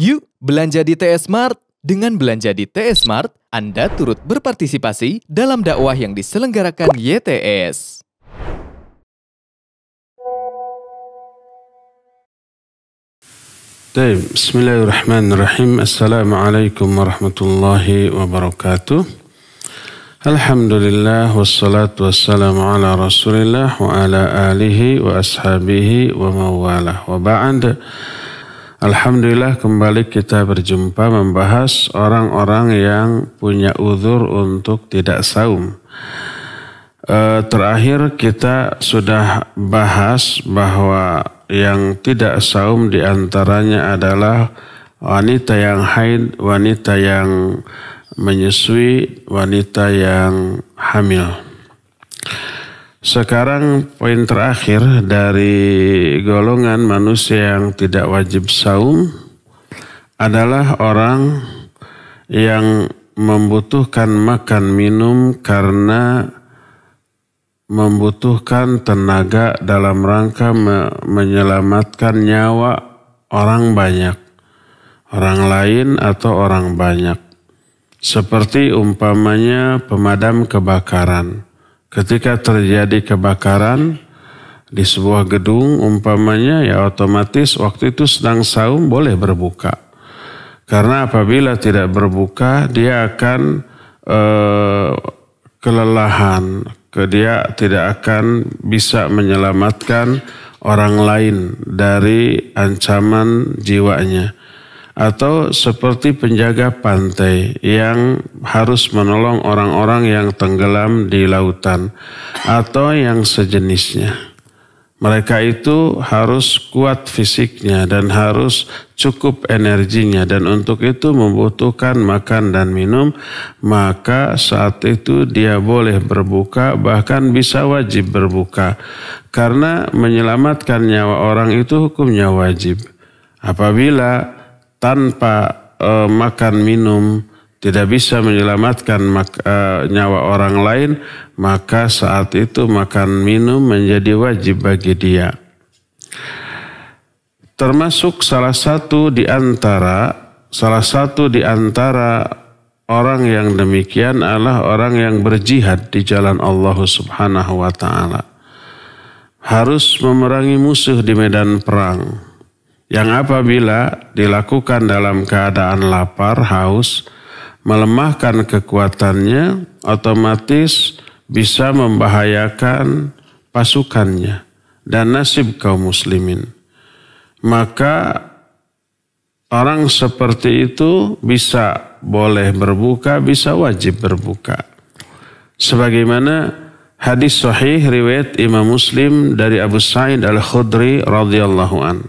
Yuk, belanja di TS Smart. Dengan belanja di TS Smart, Anda turut berpartisipasi dalam dakwah yang diselenggarakan YTS. bismillahirrahmanirrahim. Assalamualaikum warahmatullahi wabarakatuh. Alhamdulillah wassalatu wassalamu ala Rasulillah wa ala alihi wa ashabihi wa mawalah. Wa ba'd. Alhamdulillah kembali kita berjumpa membahas orang-orang yang punya uzur untuk tidak saum. Eh, terakhir kita sudah bahas bahwa yang tidak saum diantaranya adalah wanita yang haid, wanita yang menyusui, wanita yang hamil. Sekarang poin terakhir dari golongan manusia yang tidak wajib saum adalah orang yang membutuhkan makan minum karena membutuhkan tenaga dalam rangka me menyelamatkan nyawa orang banyak, orang lain atau orang banyak. Seperti umpamanya pemadam kebakaran Ketika terjadi kebakaran di sebuah gedung umpamanya ya otomatis waktu itu sedang saum boleh berbuka. Karena apabila tidak berbuka dia akan eh, kelelahan, dia tidak akan bisa menyelamatkan orang lain dari ancaman jiwanya atau seperti penjaga pantai yang harus menolong orang-orang yang tenggelam di lautan atau yang sejenisnya. Mereka itu harus kuat fisiknya dan harus cukup energinya dan untuk itu membutuhkan makan dan minum maka saat itu dia boleh berbuka bahkan bisa wajib berbuka karena menyelamatkan nyawa orang itu hukumnya wajib. Apabila tanpa uh, makan minum tidak bisa menyelamatkan uh, nyawa orang lain, maka saat itu makan minum menjadi wajib bagi dia. Termasuk salah satu di antara salah satu di antara orang yang demikian adalah orang yang berjihad di jalan Allah Subhanahu wa taala. Harus memerangi musuh di medan perang yang apabila dilakukan dalam keadaan lapar, haus, melemahkan kekuatannya, otomatis bisa membahayakan pasukannya dan nasib kaum muslimin. Maka orang seperti itu bisa boleh berbuka, bisa wajib berbuka. Sebagaimana hadis sahih riwayat Imam Muslim dari Abu Sa'id Al-Khudri radhiyallahu anhu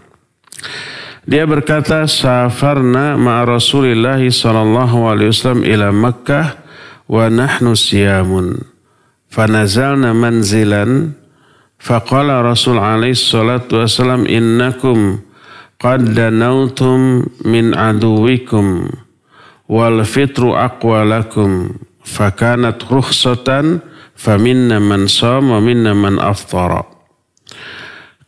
dia berkata, "Safarna ma Rasulillah sallallahu alaihi wasallam ila Makkah wa nahnu siyamun. Fanazalna manzilan faqala Rasul alaihi salatu wasallam innakum qad danautum min aduwikum wal fitru aqwa lakum fakanat rukhsatan faminna man sama minna man aftara."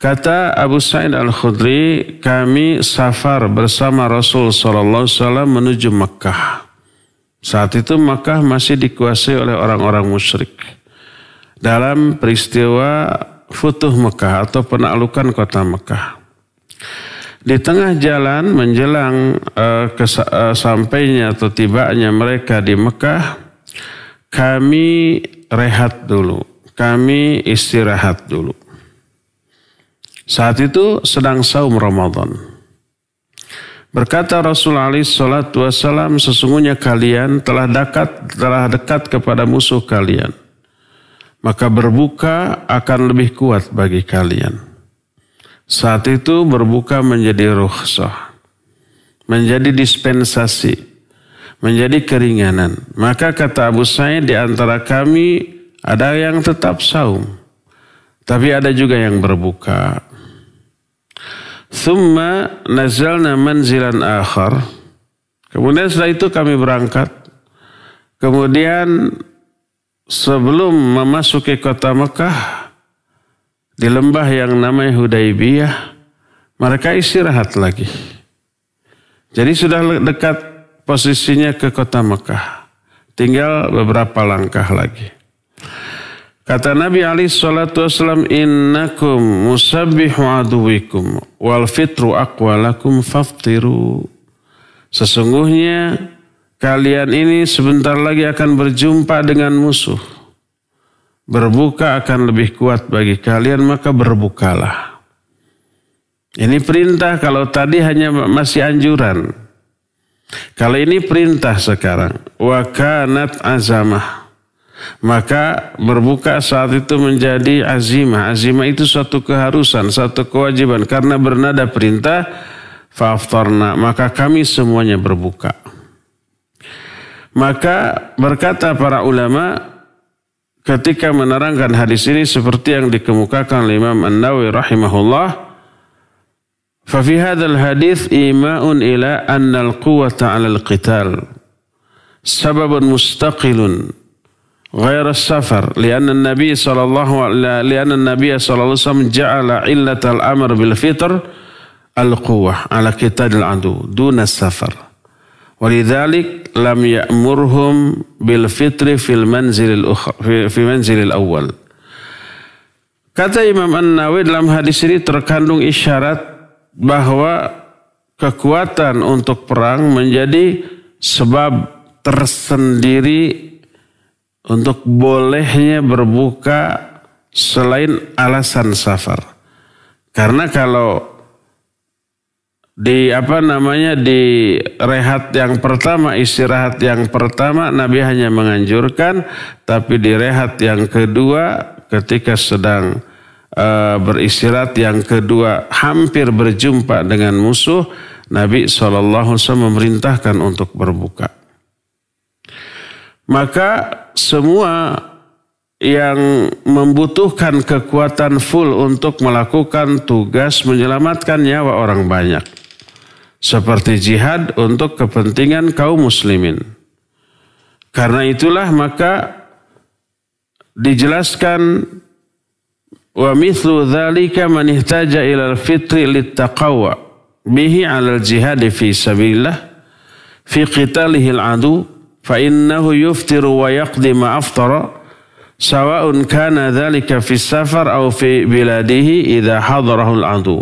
Kata Abu Sa'id Al-Khudri, kami safar bersama Rasul Sallallahu Wasallam menuju Mekah. Saat itu Mekah masih dikuasai oleh orang-orang musyrik. Dalam peristiwa Futuh Mekah atau penaklukan kota Mekah. Di tengah jalan menjelang uh, uh, sampainya atau tibanya mereka di Mekah, kami rehat dulu, kami istirahat dulu. Saat itu sedang saum Ramadan. Berkata Rasul alaih salatu wassalam, sesungguhnya kalian telah dekat, telah dekat kepada musuh kalian. Maka berbuka akan lebih kuat bagi kalian. Saat itu berbuka menjadi rukhsah, menjadi dispensasi, menjadi keringanan. Maka kata Abu Sa'id di antara kami ada yang tetap saum. Tapi ada juga yang berbuka. Summa nazalna manzilan akhar. Kemudian setelah itu kami berangkat. Kemudian sebelum memasuki kota Mekah di lembah yang namanya Hudaibiyah, mereka istirahat lagi. Jadi sudah dekat posisinya ke kota Mekah. Tinggal beberapa langkah lagi. Kata Nabi Ali Shallallahu Wasallam, Innakum musabbihu aduwikum wal fitru akwalakum faftiru. Sesungguhnya kalian ini sebentar lagi akan berjumpa dengan musuh. Berbuka akan lebih kuat bagi kalian maka berbukalah. Ini perintah kalau tadi hanya masih anjuran. Kalau ini perintah sekarang. Wakanat azamah maka berbuka saat itu menjadi azimah. Azimah itu suatu keharusan, suatu kewajiban karena bernada perintah faftarna, maka kami semuanya berbuka. Maka berkata para ulama ketika menerangkan hadis ini seperti yang dikemukakan oleh Imam An-Nawawi rahimahullah ففي hadis imaun ila إلى أن القوة al-qital mustaqilun غير السفر لأن النبي صلى الله لأن النبي صلى الله عليه وسلم جعل علة الأمر بالفطر القوة على قتال العدو دون السفر ولذلك لم يأمرهم بالفطر في المنزل الأخر في, في منزل الأول Kata Imam An-Nawawi dalam hadis ini terkandung isyarat bahwa kekuatan untuk perang menjadi sebab tersendiri untuk bolehnya berbuka selain alasan safar. Karena kalau di apa namanya di rehat yang pertama istirahat yang pertama Nabi hanya menganjurkan tapi di rehat yang kedua ketika sedang e, beristirahat yang kedua hampir berjumpa dengan musuh Nabi saw memerintahkan untuk berbuka. Maka semua yang membutuhkan kekuatan full untuk melakukan tugas menyelamatkan nyawa orang banyak. Seperti jihad untuk kepentingan kaum muslimin. Karena itulah maka dijelaskan wa mithlu dzalika man ihtaja ila al-fitri littaqwa bihi 'ala al-jihad fi sabilillah fi qitalihi al-adu فإنه يفطر ويقضي ما أفطر سواء كان ذلك في السفر أو في بلاده إذا حضره العدو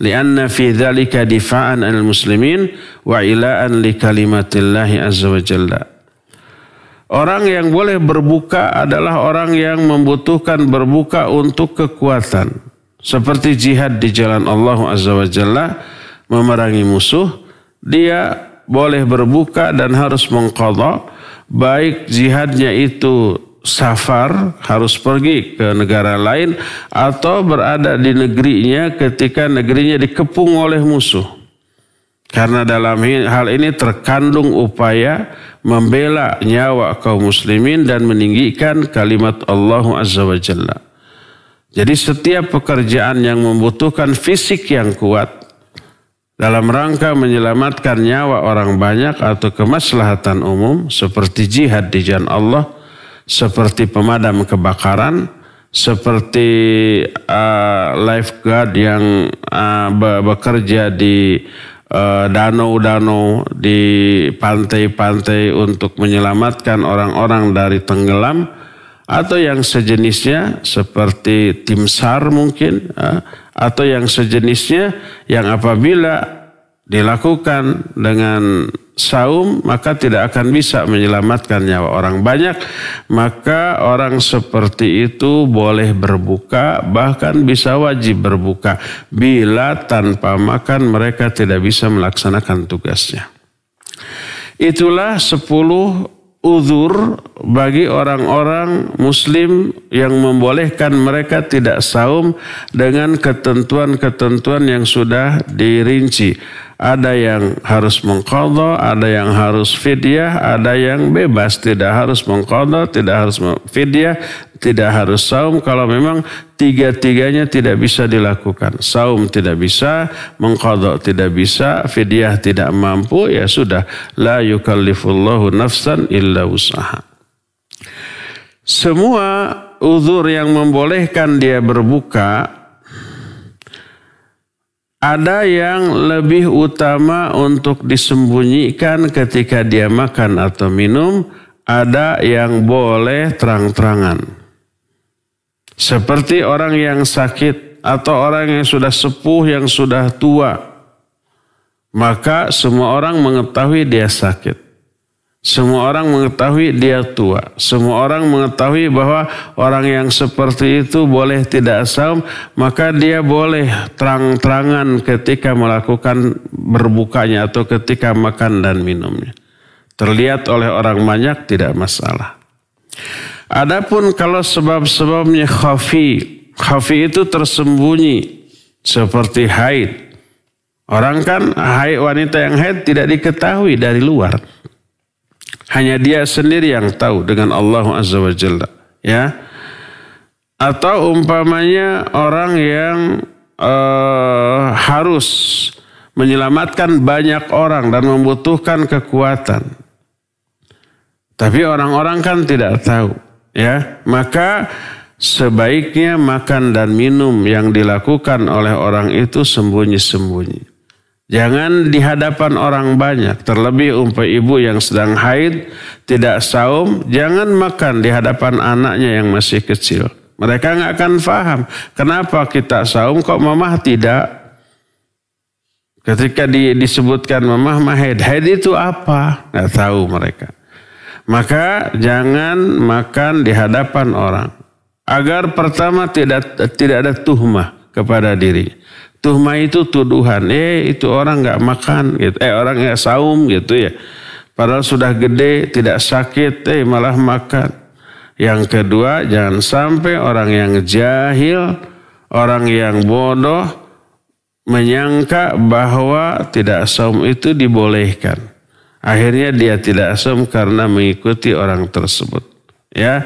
لأن في ذلك دفاعا عن المسلمين وإلاء لكلمة الله عز وجل Orang yang boleh berbuka adalah orang yang membutuhkan berbuka untuk kekuatan. Seperti jihad di jalan Allah Azza wa Jalla, memerangi musuh, dia boleh berbuka dan harus mengkodok. Baik jihadnya itu safar harus pergi ke negara lain atau berada di negerinya ketika negerinya dikepung oleh musuh. Karena dalam hal ini terkandung upaya membela nyawa kaum muslimin dan meninggikan kalimat Allah Azza wa Jalla. Jadi setiap pekerjaan yang membutuhkan fisik yang kuat dalam rangka menyelamatkan nyawa orang banyak atau kemaslahatan umum seperti jihad di jalan Allah, seperti pemadam kebakaran, seperti uh, lifeguard yang uh, bekerja di eh, danau-danau uh, di pantai-pantai untuk menyelamatkan orang-orang dari tenggelam atau yang sejenisnya seperti tim SAR mungkin uh, atau yang sejenisnya yang apabila dilakukan dengan saum maka tidak akan bisa menyelamatkan nyawa orang banyak maka orang seperti itu boleh berbuka bahkan bisa wajib berbuka bila tanpa makan mereka tidak bisa melaksanakan tugasnya itulah sepuluh uzur bagi orang-orang muslim yang membolehkan mereka tidak saum dengan ketentuan-ketentuan yang sudah dirinci. Ada yang harus mengkodo, ada yang harus fidyah, ada yang bebas. Tidak harus mengkodo, tidak harus fidyah, tidak harus saum. Kalau memang tiga-tiganya tidak bisa dilakukan. Saum tidak bisa, mengkodo tidak bisa, fidyah tidak mampu, ya sudah. La yukallifullahu nafsan illa usaha. Semua uzur yang membolehkan dia berbuka ada yang lebih utama untuk disembunyikan ketika dia makan atau minum, ada yang boleh terang-terangan. Seperti orang yang sakit atau orang yang sudah sepuh, yang sudah tua. Maka semua orang mengetahui dia sakit. Semua orang mengetahui dia tua. Semua orang mengetahui bahwa orang yang seperti itu boleh tidak saum, maka dia boleh terang-terangan ketika melakukan berbukanya atau ketika makan dan minumnya. Terlihat oleh orang banyak tidak masalah. Adapun kalau sebab-sebabnya khafi, khafi itu tersembunyi seperti haid. Orang kan haid wanita yang haid tidak diketahui dari luar. Hanya dia sendiri yang tahu dengan Allah Azza wa Jalla. Ya. Atau umpamanya orang yang uh, harus menyelamatkan banyak orang dan membutuhkan kekuatan. Tapi orang-orang kan tidak tahu, ya. Maka sebaiknya makan dan minum yang dilakukan oleh orang itu sembunyi-sembunyi. Jangan di hadapan orang banyak, terlebih umpah ibu yang sedang haid, tidak saum, jangan makan di hadapan anaknya yang masih kecil. Mereka nggak akan faham kenapa kita saum kok mamah tidak. Ketika di, disebutkan mamah mahid, haid itu apa? Nggak tahu mereka. Maka jangan makan di hadapan orang. Agar pertama tidak tidak ada tuhmah kepada dirinya. Tuhma itu tuduhan, eh itu orang nggak makan gitu, eh orang nggak saum gitu ya. Padahal sudah gede, tidak sakit, eh malah makan. Yang kedua, jangan sampai orang yang jahil, orang yang bodoh menyangka bahwa tidak saum itu dibolehkan. Akhirnya dia tidak saum karena mengikuti orang tersebut. Ya,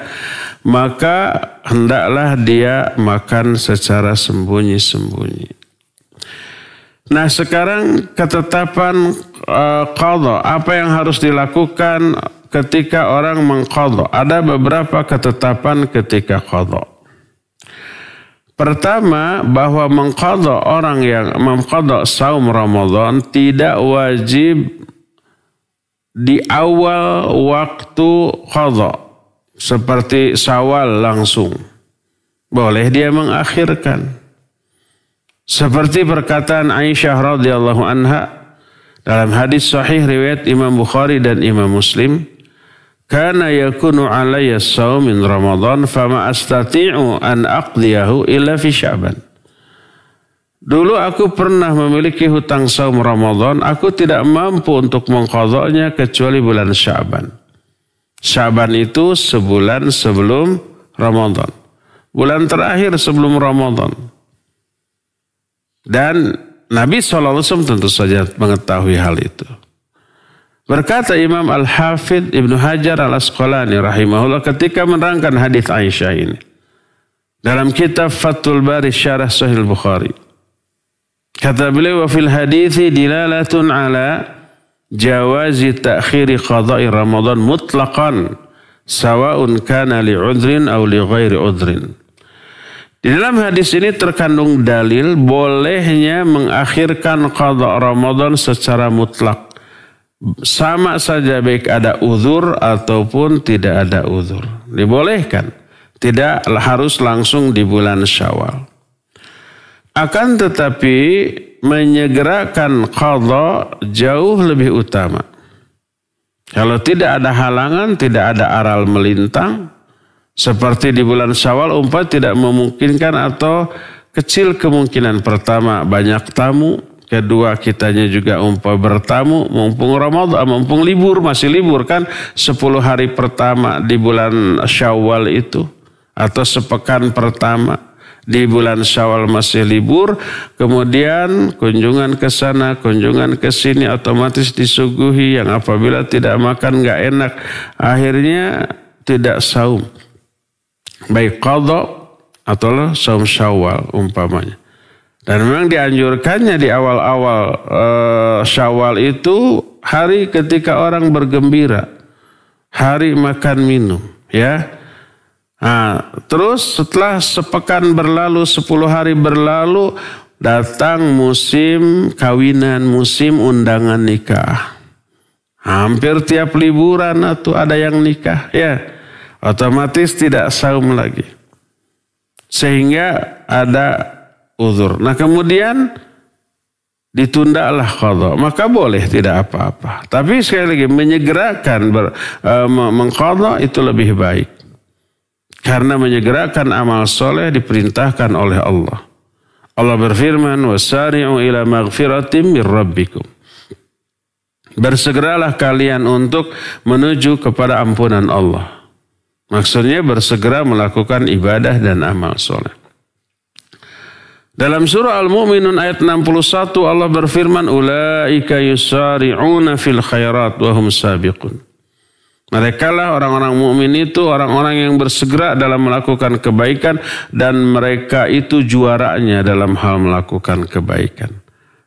maka hendaklah dia makan secara sembunyi-sembunyi. Nah sekarang ketetapan uh, apa yang harus dilakukan ketika orang mengqadha? Ada beberapa ketetapan ketika qadha. Pertama bahwa mengqadha orang yang mengqadha saum Ramadan tidak wajib di awal waktu qadha seperti sawal langsung. Boleh dia mengakhirkan. Seperti perkataan Aisyah radhiyallahu anha dalam hadis sahih riwayat Imam Bukhari dan Imam Muslim, "Kana yakunu alayya shaum min Ramadan fama astati'u an aqdiyahu illa fi Sya'ban." Dulu aku pernah memiliki hutang saum Ramadan, aku tidak mampu untuk mengkodoknya kecuali bulan Syaban. Syaban itu sebulan sebelum Ramadan. Bulan terakhir sebelum Ramadan. Dan Nabi SAW tentu saja mengetahui hal itu. Berkata Imam Al-Hafidh Ibnu Hajar Al-Asqalani rahimahullah ketika menerangkan hadis Aisyah ini. Dalam kitab Fathul Bari Syarah Sahih Bukhari. Kata beliau, "Wa fil hadithi dilalatun ala jawazi ta'khiri qada'i Ramadan mutlaqan sawa'un kana li'udrin udhrin aw li ghairi udhrin." Di dalam hadis ini terkandung dalil bolehnya mengakhirkan qada Ramadan secara mutlak. Sama saja baik ada uzur ataupun tidak ada uzur. Dibolehkan. Tidak harus langsung di bulan syawal. Akan tetapi menyegerakan qada jauh lebih utama. Kalau tidak ada halangan, tidak ada aral melintang, seperti di bulan Syawal umpat tidak memungkinkan atau kecil kemungkinan pertama banyak tamu, kedua kitanya juga umpat bertamu, mumpung Ramadan, mumpung libur, masih libur kan sepuluh hari pertama di bulan Syawal itu atau sepekan pertama di bulan Syawal masih libur, kemudian kunjungan ke sana, kunjungan ke sini otomatis disuguhi yang apabila tidak makan nggak enak, akhirnya tidak saum baik kodok atau saum syawal umpamanya. Dan memang dianjurkannya di awal-awal e, syawal itu hari ketika orang bergembira. Hari makan minum ya. Nah, terus setelah sepekan berlalu, sepuluh hari berlalu, datang musim kawinan, musim undangan nikah. Hampir tiap liburan atau ada yang nikah ya. Otomatis tidak saum lagi. Sehingga ada uzur. Nah kemudian ditundalah qadha maka boleh tidak apa-apa tapi sekali lagi menyegerakan e, mengqadha itu lebih baik karena menyegerakan amal soleh diperintahkan oleh Allah Allah berfirman وَسَارِعُوا ila مَغْفِرَةٍ رَبِّكُمْ bersegeralah kalian untuk menuju kepada ampunan Allah Maksudnya bersegera melakukan ibadah dan amal soleh. Dalam surah Al-Mu'minun ayat 61 Allah berfirman ulaika yusari'una fil khairat wa hum sabiqun. Mereka lah orang-orang mukmin itu orang-orang yang bersegera dalam melakukan kebaikan dan mereka itu juaranya dalam hal melakukan kebaikan.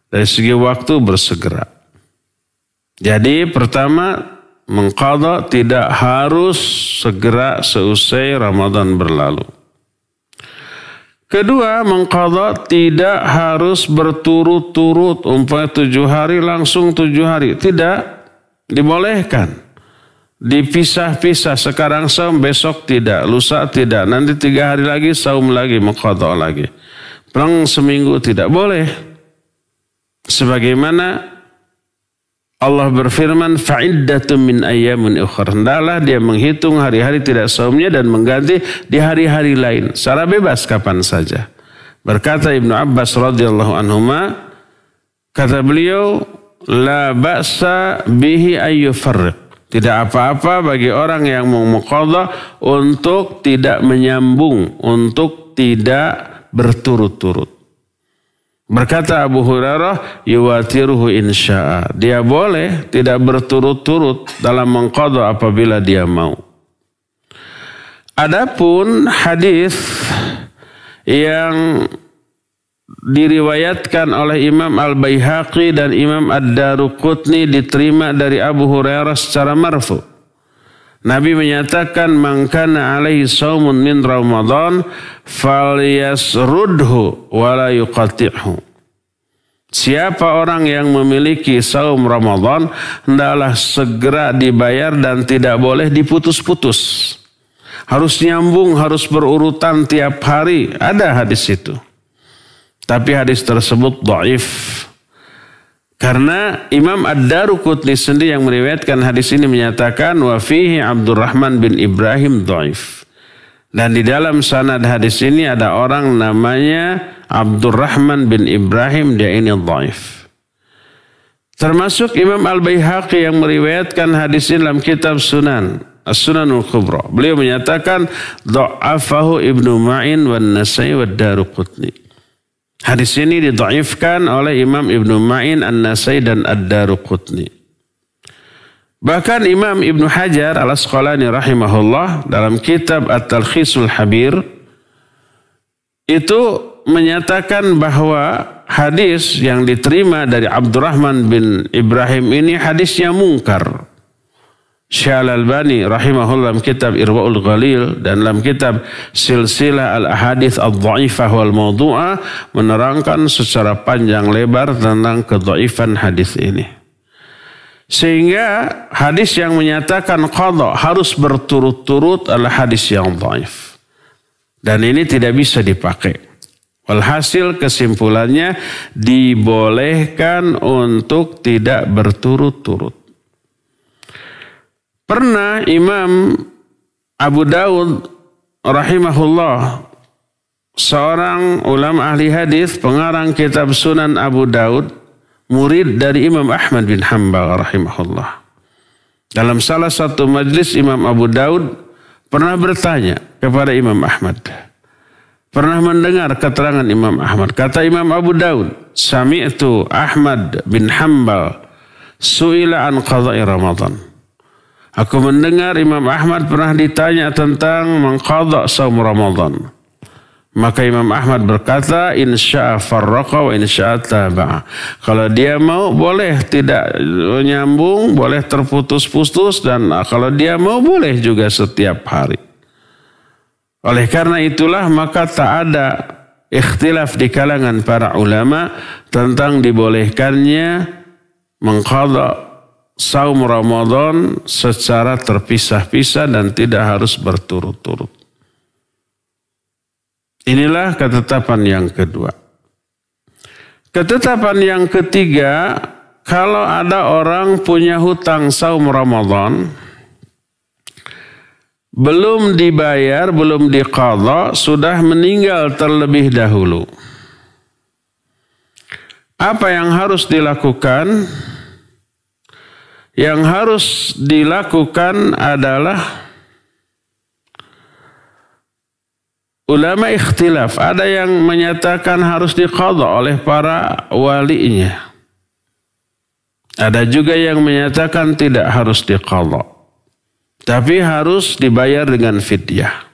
Dari segi waktu bersegera. Jadi pertama mengkodok tidak harus segera seusai Ramadan berlalu. Kedua, mengkodok tidak harus berturut-turut umpamanya tujuh hari langsung tujuh hari. Tidak dibolehkan dipisah-pisah sekarang saum besok tidak lusa tidak nanti tiga hari lagi saum lagi mengkodok lagi perang seminggu tidak boleh sebagaimana Allah berfirman fa'iddatun min ayyamin ukhra. Hendaklah dia menghitung hari-hari tidak saumnya dan mengganti di hari-hari lain secara bebas kapan saja. Berkata Ibnu Abbas radhiyallahu anhuma kata beliau la ba'sa bihi ayyufarriq. Tidak apa-apa bagi orang yang mau mengqadha untuk tidak menyambung, untuk tidak berturut-turut. Berkata Abu Hurairah, yuwatiruhu insya'a. Dia boleh tidak berturut-turut dalam mengkodoh apabila dia mau. Adapun hadis yang diriwayatkan oleh Imam Al-Baihaqi dan Imam Ad-Daruqutni diterima dari Abu Hurairah secara marfu. Nabi menyatakan mangkana alaihi saumun min Ramadan falyasrudhu wala Siapa orang yang memiliki saum Ramadan hendaklah segera dibayar dan tidak boleh diputus-putus. Harus nyambung, harus berurutan tiap hari. Ada hadis itu. Tapi hadis tersebut dhaif. Karena Imam Ad-Daruqutni sendiri yang meriwayatkan hadis ini menyatakan wa fihi Abdurrahman bin Ibrahim dhaif. Dan di dalam sanad hadis ini ada orang namanya Abdurrahman bin Ibrahim dia ini dhaif. Termasuk Imam Al-Baihaqi yang meriwayatkan hadis ini dalam kitab Sunan. As-Sunanul Kubra. Beliau menyatakan dha'afahu Ibnu Ma'in wan Nasai wad Daruqutni. Hadis ini didhaifkan oleh Imam Ibnu Ma'in, An-Nasai dan Ad-Daruqutni. Bahkan Imam Ibnu Hajar Al-Asqalani rahimahullah dalam kitab At-Talkhisul Habir itu menyatakan bahwa hadis yang diterima dari Abdurrahman bin Ibrahim ini hadisnya mungkar. Syahal al bani rahimahullah dalam kitab Irwaul Ghalil dan dalam kitab Silsilah Al-Ahadith al dhaifah wal Mawdu'ah menerangkan secara panjang lebar tentang kedhaifan hadis ini. Sehingga hadis yang menyatakan qadha harus berturut-turut adalah hadis yang dhaif. Dan ini tidak bisa dipakai. Walhasil kesimpulannya dibolehkan untuk tidak berturut-turut. Pernah Imam Abu Daud rahimahullah seorang ulama ahli hadis pengarang kitab Sunan Abu Daud murid dari Imam Ahmad bin Hambal rahimahullah. Dalam salah satu majlis Imam Abu Daud pernah bertanya kepada Imam Ahmad, Pernah mendengar keterangan Imam Ahmad. Kata Imam Abu Daud, Sami'tu Ahmad bin Hambal su'ila an qada'i Ramadan. Aku mendengar Imam Ahmad pernah ditanya tentang mengqada' saum Ramadan. Maka Imam Ahmad berkata, insya'a farraqa wa insya'a taba'a. Kalau dia mau boleh tidak menyambung boleh terputus-putus dan kalau dia mau boleh juga setiap hari. Oleh karena itulah maka tak ada ikhtilaf di kalangan para ulama tentang dibolehkannya mengqadha saum Ramadan secara terpisah-pisah dan tidak harus berturut-turut. Inilah ketetapan yang kedua. Ketetapan yang ketiga, kalau ada orang punya hutang saum Ramadan, belum dibayar, belum diqadha, sudah meninggal terlebih dahulu. Apa yang harus dilakukan? Yang harus dilakukan adalah ulama ikhtilaf. Ada yang menyatakan harus diqadha oleh para walinya. Ada juga yang menyatakan tidak harus diqadha. Tapi harus dibayar dengan fidyah.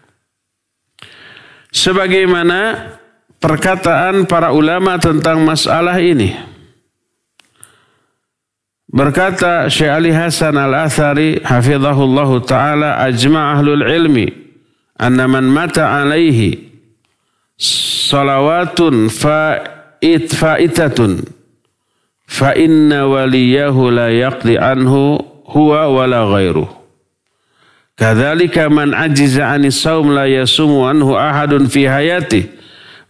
Sebagaimana perkataan para ulama tentang masalah ini. Berkata Syekh Ali Hasan Al-Athari hafizahullah taala ajma' ahlul ilmi anna man mata alaihi salawatun fa'it fa'itatun fa inna waliyahu la yaqdi anhu huwa wala ghairuh Kadzalika man ajiza ani saum la yasumu anhu ahadun fi hayati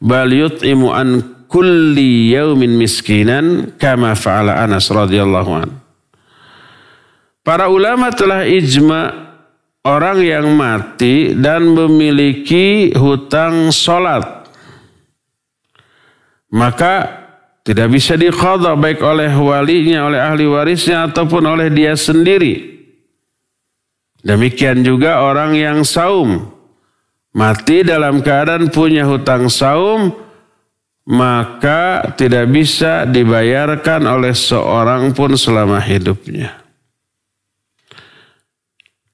bal yut'imu an kulli yaumin miskinan kama fa'ala Anas radhiyallahu an. Para ulama telah ijma orang yang mati dan memiliki hutang salat Maka tidak bisa dikodok baik oleh walinya, oleh ahli warisnya ataupun oleh dia sendiri Demikian juga orang yang saum. Mati dalam keadaan punya hutang saum, maka tidak bisa dibayarkan oleh seorang pun selama hidupnya.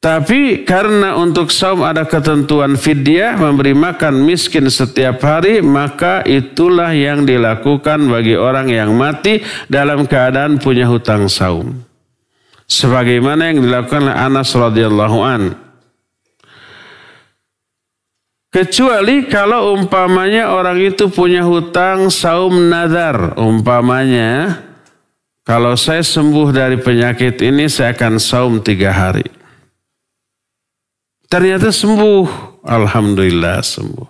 Tapi karena untuk saum ada ketentuan fidyah memberi makan miskin setiap hari, maka itulah yang dilakukan bagi orang yang mati dalam keadaan punya hutang saum sebagaimana yang dilakukan oleh Anas radhiyallahu an. Kecuali kalau umpamanya orang itu punya hutang saum nadar, umpamanya kalau saya sembuh dari penyakit ini saya akan saum tiga hari. Ternyata sembuh, alhamdulillah sembuh.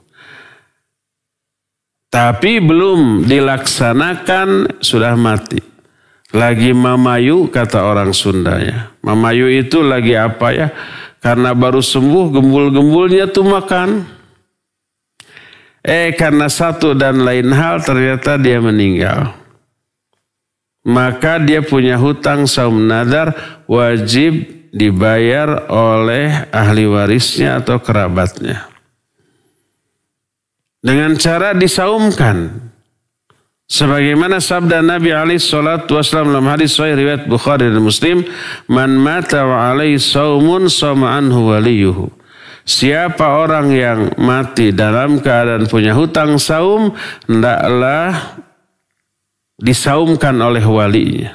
Tapi belum dilaksanakan sudah mati. Lagi mamayu kata orang Sundanya, Mamayu itu lagi apa ya? Karena baru sembuh gembul-gembulnya tuh makan. Eh karena satu dan lain hal ternyata dia meninggal. Maka dia punya hutang saum nadar wajib dibayar oleh ahli warisnya atau kerabatnya. Dengan cara disaumkan. Sebagaimana sabda Nabi Ali sholat wasallam dalam hadis sahih riwayat Bukhari dan Muslim, "Man mata wa alaihi saumun sama anhu waliyuhu." Siapa orang yang mati dalam keadaan punya hutang saum, hendaklah disaumkan oleh walinya.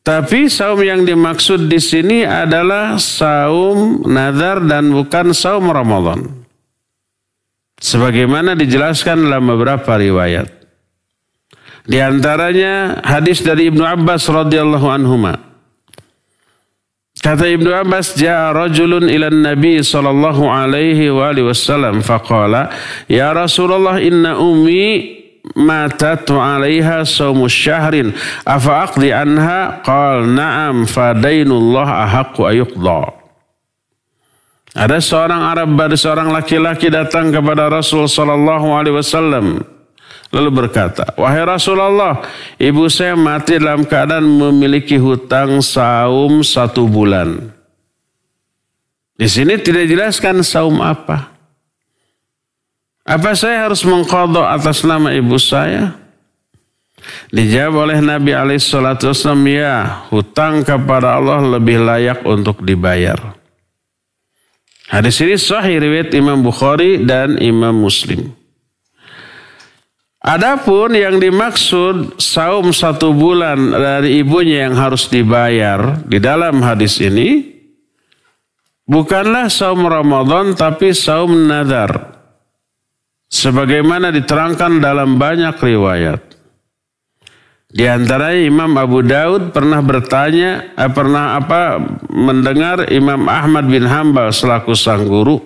Tapi saum yang dimaksud di sini adalah saum nazar dan bukan saum Ramadan. Sebagaimana dijelaskan dalam beberapa riwayat. Di antaranya hadis dari Ibnu Abbas radhiyallahu anhu. Kata Ibnu Abbas, "Ja'a rajulun ila Nabi sallallahu alaihi wa alihi wasallam faqala, "Ya Rasulullah, inna ummi matat 'alaiha shaumu syahrin, afa aqdi anha?" Qal, "Na'am, fa dainullah ahaqqu ayuqdha ada seorang Arab, ada seorang laki-laki datang kepada Rasul sallallahu alaihi wasallam lalu berkata, "Wahai Rasulullah, ibu saya mati dalam keadaan memiliki hutang saum satu bulan." Di sini tidak jelaskan saum apa. Apa saya harus mengkodok atas nama ibu saya? Dijawab oleh Nabi alaihi wasallam, "Ya, hutang kepada Allah lebih layak untuk dibayar." Hadis ini sahih riwayat Imam Bukhari dan Imam Muslim. Adapun yang dimaksud saum satu bulan dari ibunya yang harus dibayar di dalam hadis ini bukanlah saum Ramadan tapi saum nadar. Sebagaimana diterangkan dalam banyak riwayat. Di antara Imam Abu Daud pernah bertanya, eh, pernah apa mendengar Imam Ahmad bin Hambal selaku sang guru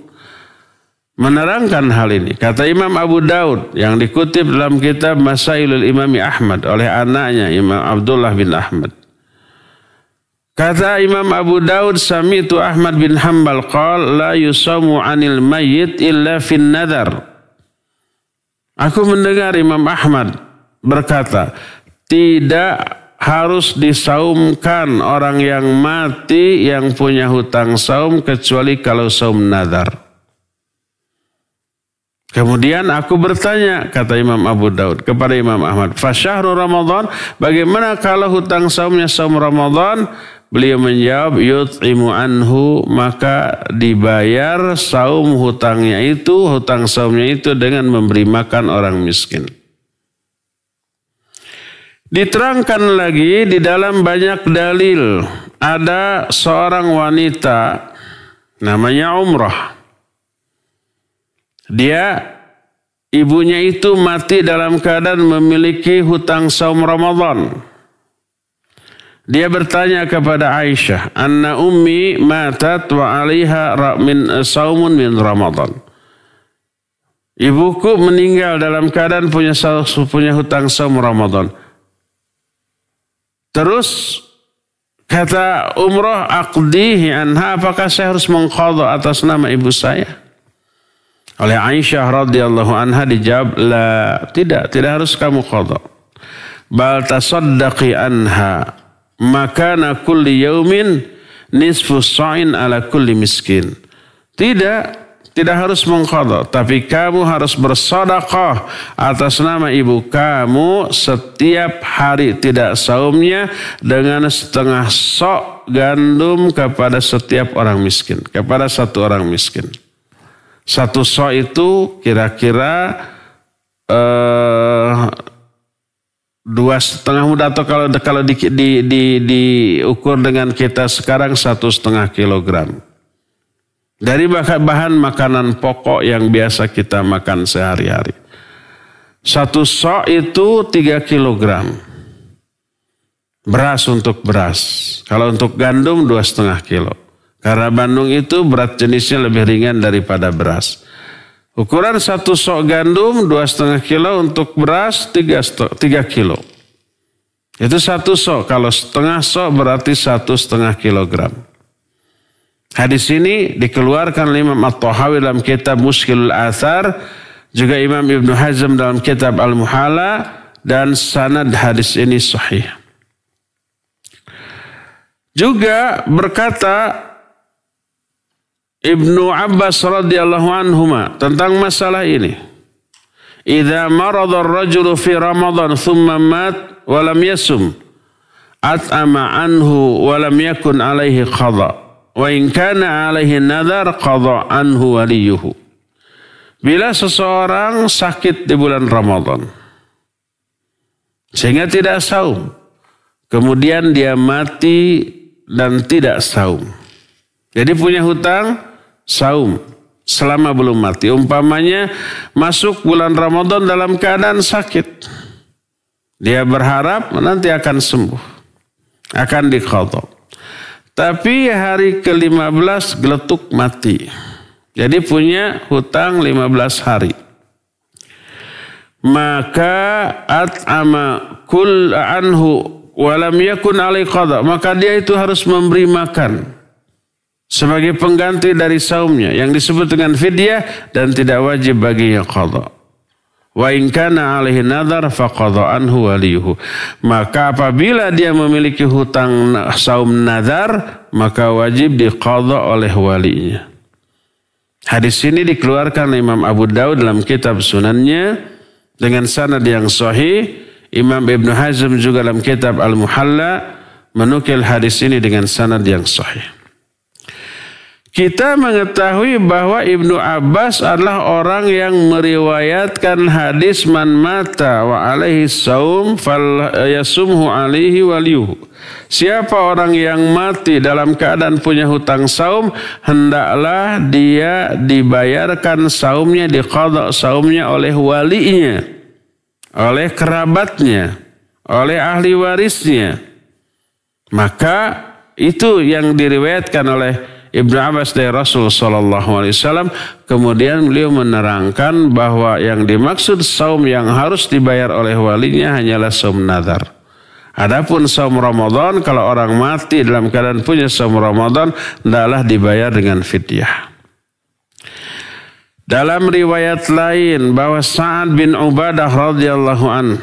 menerangkan hal ini. Kata Imam Abu Daud yang dikutip dalam kitab Masailul Imami Ahmad oleh anaknya Imam Abdullah bin Ahmad. Kata Imam Abu Daud Sami itu Ahmad bin Hambal qal la yusamu anil mayyit illa fin nadar. Aku mendengar Imam Ahmad berkata, tidak harus disaumkan orang yang mati yang punya hutang saum kecuali kalau saum nadar. Kemudian aku bertanya, kata Imam Abu Daud kepada Imam Ahmad, Fasyahru Ramadan, bagaimana kalau hutang saumnya saum Ramadan? Beliau menjawab, yut'imu anhu, maka dibayar saum hutangnya itu, hutang saumnya itu dengan memberi makan orang miskin. Diterangkan lagi di dalam banyak dalil ada seorang wanita namanya Umrah. Dia ibunya itu mati dalam keadaan memiliki hutang saum Ramadan. Dia bertanya kepada Aisyah, "Anna ummi matat wa 'alaiha min saumun min Ramadan." Ibuku meninggal dalam keadaan punya punya hutang saum Ramadan. Terus kata umroh akdihi anha apakah saya harus mengqadha atas nama ibu saya? Oleh Aisyah radhiyallahu anha dijawab, "La, tidak, tidak harus kamu qadha. Bal tasaddaqi anha. Makana kulli yaumin nisfu sa'in ala kulli miskin." Tidak, tidak harus mengkodok, tapi kamu harus bersodakoh atas nama ibu kamu setiap hari tidak saumnya dengan setengah sok gandum kepada setiap orang miskin, kepada satu orang miskin. Satu sok itu kira-kira eh, dua setengah muda atau kalau kalau di, di, di, diukur dengan kita sekarang satu setengah kilogram. Dari bahan makanan pokok yang biasa kita makan sehari-hari. Satu sok itu tiga kilogram. Beras untuk beras. Kalau untuk gandum dua setengah kilo. Karena Bandung itu berat jenisnya lebih ringan daripada beras. Ukuran satu sok gandum dua setengah kilo untuk beras tiga, tiga kilo. Itu satu sok. Kalau setengah sok berarti satu setengah kilogram. Hadis ini dikeluarkan oleh Imam At-Tahawi dalam kitab Muskilul Asar, juga Imam Ibn Hazm dalam kitab Al-Muhala, dan sanad hadis ini sahih. Juga berkata Ibnu Abbas radhiyallahu anhuma tentang masalah ini. Idza marada ar-rajulu fi Ramadan thumma mat wa lam yasum at'ama anhu wa lam yakun alaihi qada' wa in kana alaihi nadar qadha anhu waliyuhu. Bila seseorang sakit di bulan Ramadan sehingga tidak saum, kemudian dia mati dan tidak saum. Jadi punya hutang saum selama belum mati. Umpamanya masuk bulan Ramadan dalam keadaan sakit. Dia berharap nanti akan sembuh. Akan dikhotob. Tapi hari ke-15 geletuk mati. Jadi punya hutang 15 hari. Maka at'ama kul anhu walam yakun alai qada. Maka dia itu harus memberi makan sebagai pengganti dari saumnya yang disebut dengan fidyah dan tidak wajib baginya qada. Wa in kana alaihi nadar faqadha anhu waliyuhu. Maka apabila dia memiliki hutang saum nadar, maka wajib diqadha oleh walinya. Hadis ini dikeluarkan Imam Abu Daud dalam kitab sunannya dengan sanad yang sahih. Imam Ibn Hazm juga dalam kitab Al-Muhalla menukil hadis ini dengan sanad yang sahih. Kita mengetahui bahwa Ibnu Abbas adalah orang yang meriwayatkan hadis man mata wa alaihi saum fal yasumhu alaihi waliyuhu. Siapa orang yang mati dalam keadaan punya hutang saum, hendaklah dia dibayarkan saumnya, dikodok saumnya oleh walinya, oleh kerabatnya, oleh ahli warisnya. Maka itu yang diriwayatkan oleh Ibnu Abbas dari Rasul Shallallahu Alaihi Wasallam. Kemudian beliau menerangkan bahwa yang dimaksud saum yang harus dibayar oleh walinya hanyalah saum nazar. Adapun saum Ramadan kalau orang mati dalam keadaan punya saum Ramadan hendaklah dibayar dengan fidyah. Dalam riwayat lain bahwa Sa'ad bin Ubadah radhiyallahu an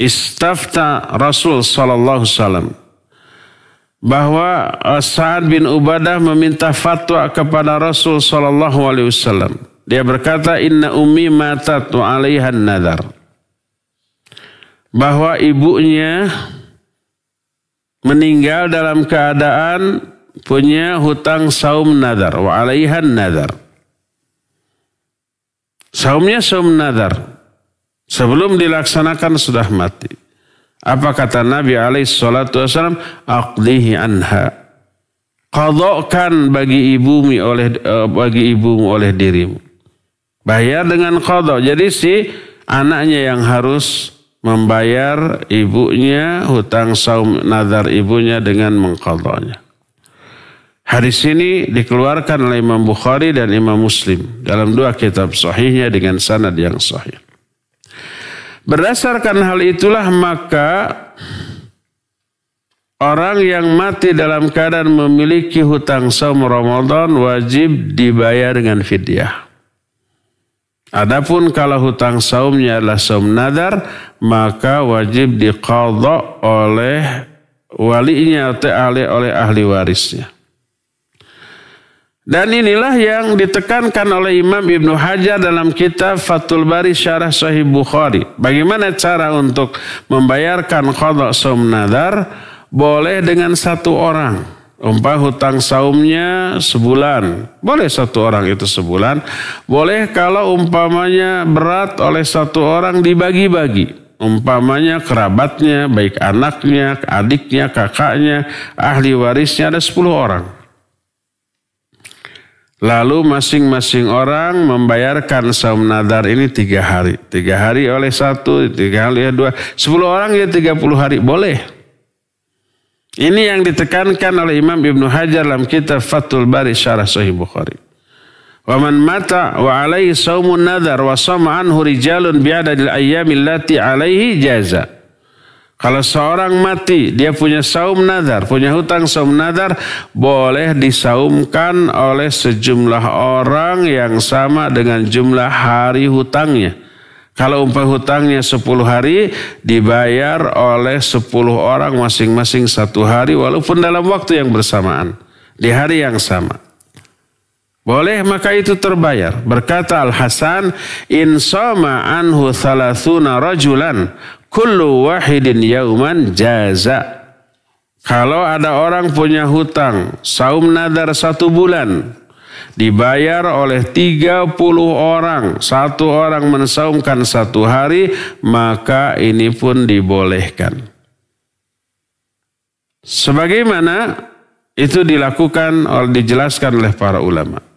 istafta Rasul sallallahu alaihi wasallam bahwa uh, Sa'ad bin Ubadah meminta fatwa kepada Rasul sallallahu alaihi wasallam. Dia berkata, "Inna ummi matat wa 'alaiha nadar." Bahwa ibunya meninggal dalam keadaan punya hutang saum nadar wa 'alaiha nadar. Saumnya saum nadar. Sebelum dilaksanakan sudah mati. Apa kata Nabi alaihi salatu Aqdihi anha. Kodokkan bagi ibumu oleh eh, bagi ibumu oleh dirimu. Bayar dengan kodok. Jadi si anaknya yang harus membayar ibunya hutang saum nazar ibunya dengan mengkodoknya. Hadis ini dikeluarkan oleh Imam Bukhari dan Imam Muslim dalam dua kitab sahihnya dengan sanad yang sahih. Berdasarkan hal itulah maka orang yang mati dalam keadaan memiliki hutang saum Ramadan wajib dibayar dengan fidyah. Adapun kalau hutang saumnya adalah saum nadar, maka wajib diqadha oleh walinya atau oleh ahli warisnya. Dan inilah yang ditekankan oleh Imam Ibnu Hajar dalam kitab Fathul Bari Syarah Sahih Bukhari. Bagaimana cara untuk membayarkan khodok saum nadar? Boleh dengan satu orang. Umpah hutang saumnya sebulan. Boleh satu orang itu sebulan. Boleh kalau umpamanya berat oleh satu orang dibagi-bagi umpamanya kerabatnya, baik anaknya, adiknya, kakaknya, ahli warisnya ada sepuluh orang. Lalu masing-masing orang membayarkan saum nadar ini tiga hari. Tiga hari oleh satu, tiga hari oleh dua. Sepuluh orang ya tiga puluh hari. Boleh. Ini yang ditekankan oleh Imam Ibnu Hajar dalam kitab Fathul Bari Syarah Sahih Bukhari. Wa man mata wa alaihi saumun nadar wa sama anhu rijalun bi'adadil ayyamil alaihi jaza. Kalau seorang mati, dia punya saum nadar, punya hutang saum nadar, boleh disaumkan oleh sejumlah orang yang sama dengan jumlah hari hutangnya. Kalau umpah hutangnya 10 hari, dibayar oleh 10 orang masing-masing satu hari, walaupun dalam waktu yang bersamaan. Di hari yang sama. Boleh maka itu terbayar. Berkata Al-Hasan, "In anhu thalathuna rajulan Kullu wahidin yauman jaza. Kalau ada orang punya hutang, saum nadar satu bulan, dibayar oleh 30 orang, satu orang mensaumkan satu hari, maka ini pun dibolehkan. Sebagaimana itu dilakukan oleh dijelaskan oleh para ulama.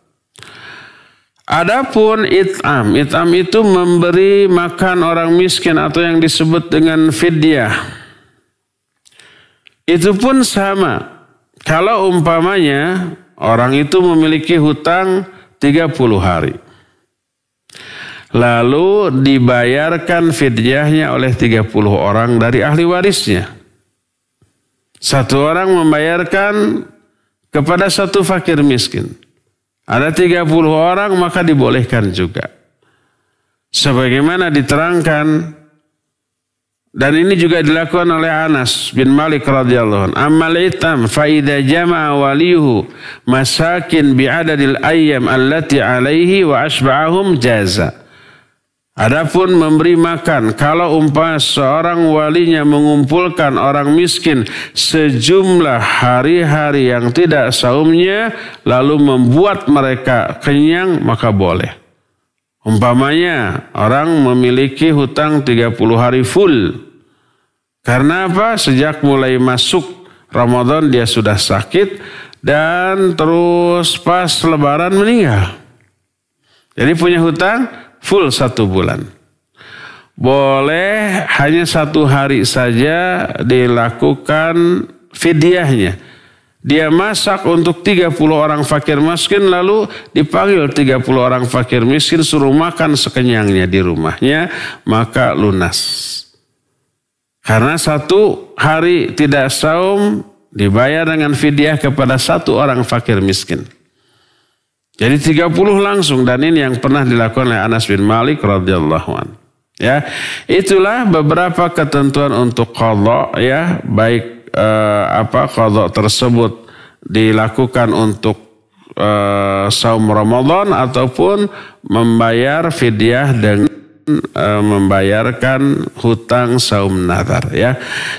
Adapun it'am, it'am itu memberi makan orang miskin atau yang disebut dengan fidyah. Itu pun sama. Kalau umpamanya orang itu memiliki hutang 30 hari. Lalu dibayarkan fidyahnya oleh 30 orang dari ahli warisnya. Satu orang membayarkan kepada satu fakir miskin. Ada 30 orang maka dibolehkan juga. Sebagaimana diterangkan dan ini juga dilakukan oleh Anas bin Malik radhiyallahu anhu. Amal itam faida idza jama'a walihu masakin bi adadil ayyam allati alaihi wa asba'ahum jaza. Adapun memberi makan, kalau umpah seorang walinya mengumpulkan orang miskin sejumlah hari-hari yang tidak saumnya, lalu membuat mereka kenyang, maka boleh. Umpamanya orang memiliki hutang 30 hari full. Karena apa? Sejak mulai masuk Ramadan dia sudah sakit dan terus pas lebaran meninggal. Jadi punya hutang full satu bulan. Boleh hanya satu hari saja dilakukan fidyahnya. Dia masak untuk 30 orang fakir miskin lalu dipanggil 30 orang fakir miskin suruh makan sekenyangnya di rumahnya maka lunas. Karena satu hari tidak saum dibayar dengan fidyah kepada satu orang fakir miskin. Jadi 30 langsung dan ini yang pernah dilakukan oleh Anas bin Malik radhiyallahu an. Ya, itulah beberapa ketentuan untuk qadha ya, baik eh, apa qadha tersebut dilakukan untuk eh, saum Ramadan ataupun membayar fidyah dengan e, membayarkan hutang saum nazar ya.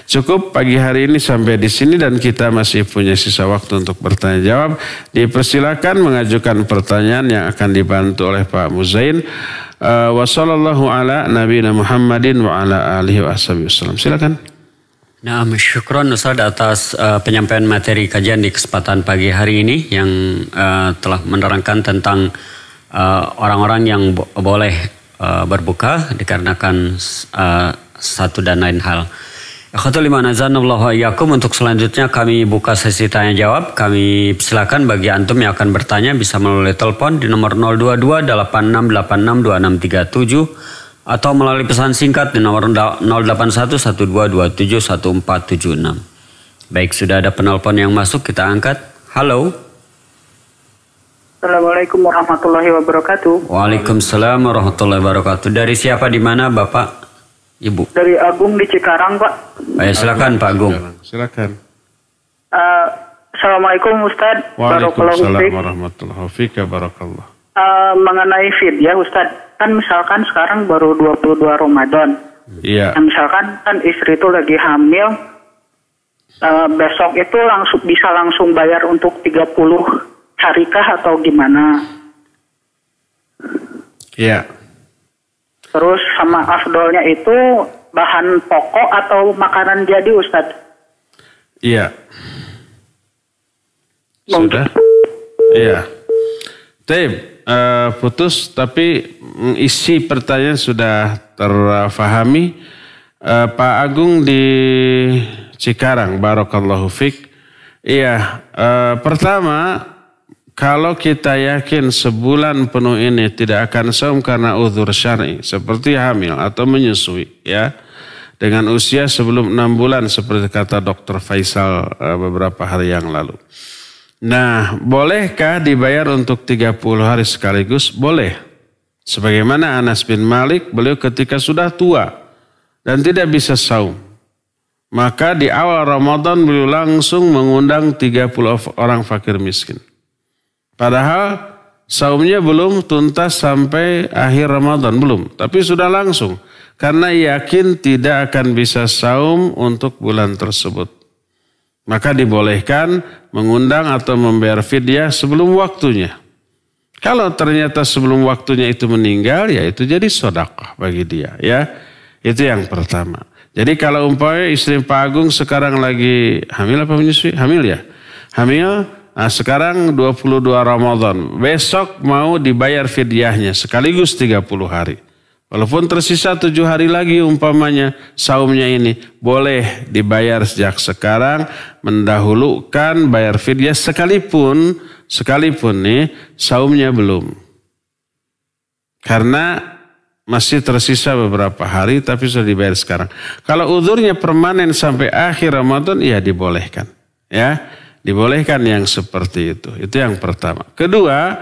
Cukup pagi hari ini sampai di sini dan kita masih punya sisa waktu untuk bertanya jawab. Dipersilakan mengajukan pertanyaan yang akan dibantu oleh Pak Muzain. E, ala nabi Muhammadin wa ala alihi wasallam. Silakan. Nah, syukron Ustaz atas uh, penyampaian materi kajian di kesempatan pagi hari ini yang uh, telah menerangkan tentang orang-orang uh, yang bo boleh uh, berbuka dikarenakan uh, satu dan lain hal. Ikhwatul untuk selanjutnya kami buka sesi tanya jawab. Kami silakan bagi antum yang akan bertanya bisa melalui telepon di nomor 022 8686 2637 atau melalui pesan singkat di nomor 1476. Baik, sudah ada penelpon yang masuk kita angkat. Halo. Assalamualaikum warahmatullahi wabarakatuh. Waalaikumsalam warahmatullahi wabarakatuh. Dari siapa di mana Bapak? Ibu. Dari Agung di Cikarang, Pak. Baik, silakan Pak Agung. Silakan. Uh, Assalamualaikum Ustaz. Waalaikumsalam warahmatullahi wabarakatuh. Uh, mengenai ya Ustaz, kan misalkan sekarang baru 22 Ramadan. Iya. Yeah. Kan misalkan kan istri itu lagi hamil, uh, besok itu langsung bisa langsung bayar untuk 30 carikah atau gimana? Iya. Yeah. Terus sama afdolnya itu bahan pokok atau makanan jadi Ustadz? Iya. Sudah. Iya. Tim, uh, eh, putus tapi isi pertanyaan sudah terfahami. Uh, Pak Agung di Cikarang, Barokallahu Fik. Iya, uh, pertama kalau kita yakin sebulan penuh ini tidak akan saum karena uzur syar'i seperti hamil atau menyusui ya dengan usia sebelum enam bulan seperti kata dokter Faisal eh, beberapa hari yang lalu. Nah, bolehkah dibayar untuk 30 hari sekaligus? Boleh. Sebagaimana Anas bin Malik, beliau ketika sudah tua dan tidak bisa saum. Maka di awal Ramadan beliau langsung mengundang 30 orang fakir miskin. Padahal saumnya belum tuntas sampai akhir Ramadan, belum. Tapi sudah langsung. Karena yakin tidak akan bisa saum untuk bulan tersebut. Maka dibolehkan mengundang atau membayar fidyah sebelum waktunya. Kalau ternyata sebelum waktunya itu meninggal, ya itu jadi sodakah bagi dia. ya Itu yang pertama. Jadi kalau umpamanya istri Pak Agung sekarang lagi hamil apa menyusui? Hamil ya? Hamil, Nah, sekarang 22 Ramadan. Besok mau dibayar fidyahnya sekaligus 30 hari. Walaupun tersisa 7 hari lagi umpamanya saumnya ini. Boleh dibayar sejak sekarang mendahulukan bayar fidyah sekalipun. Sekalipun nih saumnya belum. Karena masih tersisa beberapa hari tapi sudah dibayar sekarang. Kalau udurnya permanen sampai akhir Ramadan ya dibolehkan. Ya. Dibolehkan yang seperti itu. Itu yang pertama. Kedua,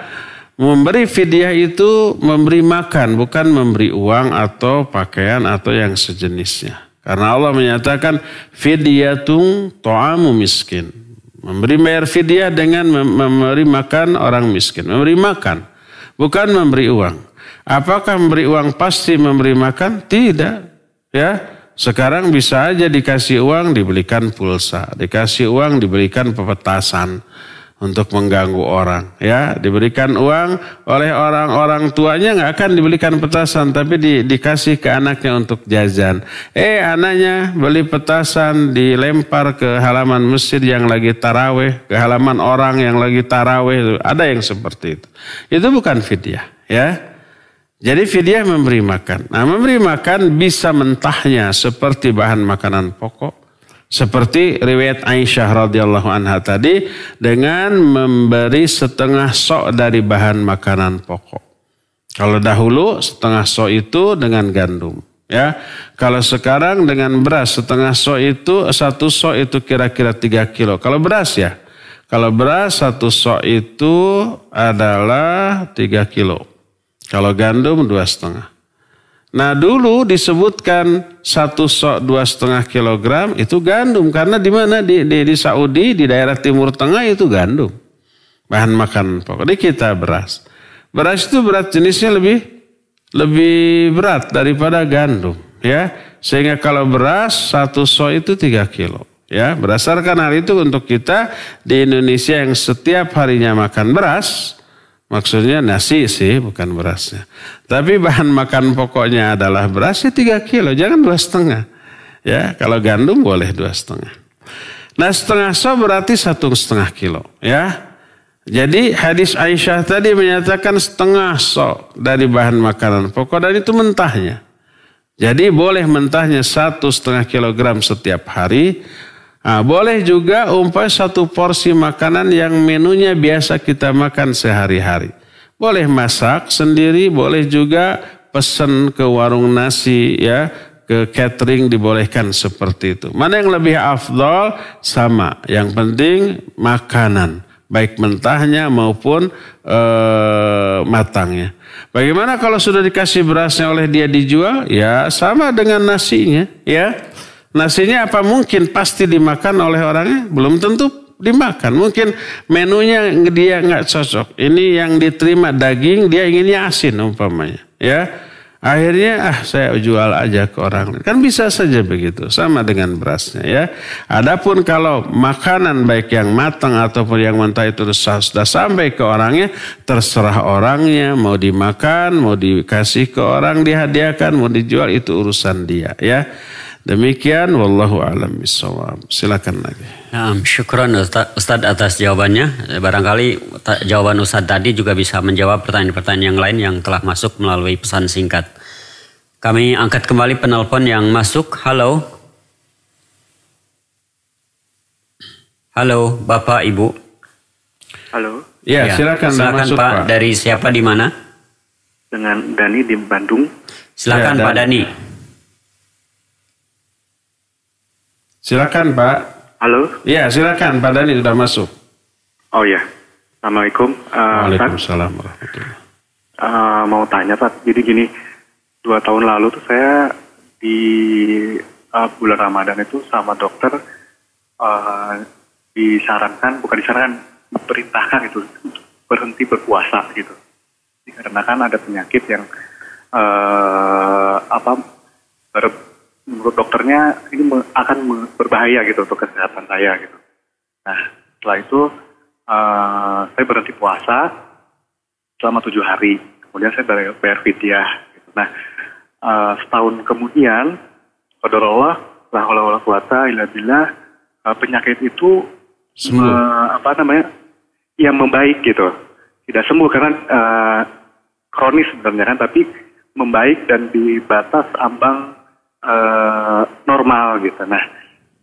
memberi fidyah itu memberi makan, bukan memberi uang atau pakaian atau yang sejenisnya. Karena Allah menyatakan fidyatung to'amu miskin. Memberi bayar fidyah dengan memberi makan orang miskin. Memberi makan, bukan memberi uang. Apakah memberi uang pasti memberi makan? Tidak. Ya, sekarang bisa aja dikasih uang dibelikan pulsa, dikasih uang dibelikan pepetasan untuk mengganggu orang. Ya, diberikan uang oleh orang-orang tuanya nggak akan dibelikan petasan, tapi di, dikasih ke anaknya untuk jajan. Eh, anaknya beli petasan dilempar ke halaman masjid yang lagi taraweh, ke halaman orang yang lagi taraweh. Ada yang seperti itu. Itu bukan fidyah, ya. Jadi fidyah memberi makan. Nah memberi makan bisa mentahnya seperti bahan makanan pokok. Seperti riwayat Aisyah radhiyallahu anha tadi dengan memberi setengah sok dari bahan makanan pokok. Kalau dahulu setengah sok itu dengan gandum. Ya, kalau sekarang dengan beras setengah sok itu satu sok itu kira-kira tiga kilo. Kalau beras ya, kalau beras satu sok itu adalah tiga kilo. Kalau gandum dua setengah. Nah dulu disebutkan satu sok dua setengah kilogram itu gandum karena di mana di, di, di Saudi di daerah Timur Tengah itu gandum bahan makan pokok. Di kita beras. Beras itu berat jenisnya lebih lebih berat daripada gandum ya sehingga kalau beras satu so itu tiga kilo ya berdasarkan hal itu untuk kita di Indonesia yang setiap harinya makan beras Maksudnya nasi sih, bukan berasnya. Tapi bahan makan pokoknya adalah berasnya 3 kilo, jangan dua setengah. Ya, kalau gandum boleh dua setengah. Nah setengah so berarti satu setengah kilo. Ya, jadi hadis Aisyah tadi menyatakan setengah so dari bahan makanan pokok dan itu mentahnya. Jadi boleh mentahnya satu setengah kilogram setiap hari Nah, boleh juga umpai satu porsi makanan yang menunya biasa kita makan sehari-hari. Boleh masak sendiri, boleh juga pesan ke warung nasi ya, ke catering dibolehkan seperti itu. Mana yang lebih afdol? Sama. Yang penting makanan, baik mentahnya maupun ee, eh, matangnya. Bagaimana kalau sudah dikasih berasnya oleh dia dijual? Ya sama dengan nasinya, ya. Nasinya apa mungkin pasti dimakan oleh orangnya? Belum tentu dimakan. Mungkin menunya dia nggak cocok. Ini yang diterima daging, dia inginnya asin umpamanya. Ya, akhirnya ah saya jual aja ke orang lain. Kan bisa saja begitu. Sama dengan berasnya ya. Adapun kalau makanan baik yang matang ataupun yang mentah itu sudah, sampai ke orangnya, terserah orangnya mau dimakan, mau dikasih ke orang dihadiahkan, mau dijual itu urusan dia ya. Demikian wallahu alam bisawab. Silakan lagi. Nah, syukran Ustaz atas jawabannya. Barangkali jawaban Ustaz tadi juga bisa menjawab pertanyaan-pertanyaan yang lain yang telah masuk melalui pesan singkat. Kami angkat kembali penelpon yang masuk. Halo. Halo, Bapak Ibu. Halo. Ya, ya silakan, masuk, Pak. Dari siapa di mana? Dengan Dani di Bandung. Silakan ya, Pak Dani. Dani. Silakan Pak. Halo. ya silakan Pak Dani sudah masuk. Oh ya. Assalamualaikum. Uh, Waalaikumsalam uh, Mau tanya Pak, jadi gini, dua tahun lalu tuh saya di uh, bulan Ramadan itu sama dokter uh, disarankan, bukan disarankan, diperintahkan itu berhenti berpuasa gitu. Dikarenakan ada penyakit yang uh, apa menurut dokternya ini akan berbahaya gitu untuk kesehatan saya gitu. Nah setelah itu uh, saya berhenti puasa selama tujuh hari. Kemudian saya bayar, bayar fidyah. Gitu. Nah uh, setahun kemudian, Allah lah Allah kuasa ilah uh, penyakit itu me, eh, apa namanya yang membaik gitu tidak sembuh karena uh, kronis sebenarnya kan tapi membaik dan di batas ambang uh, normal gitu. Nah,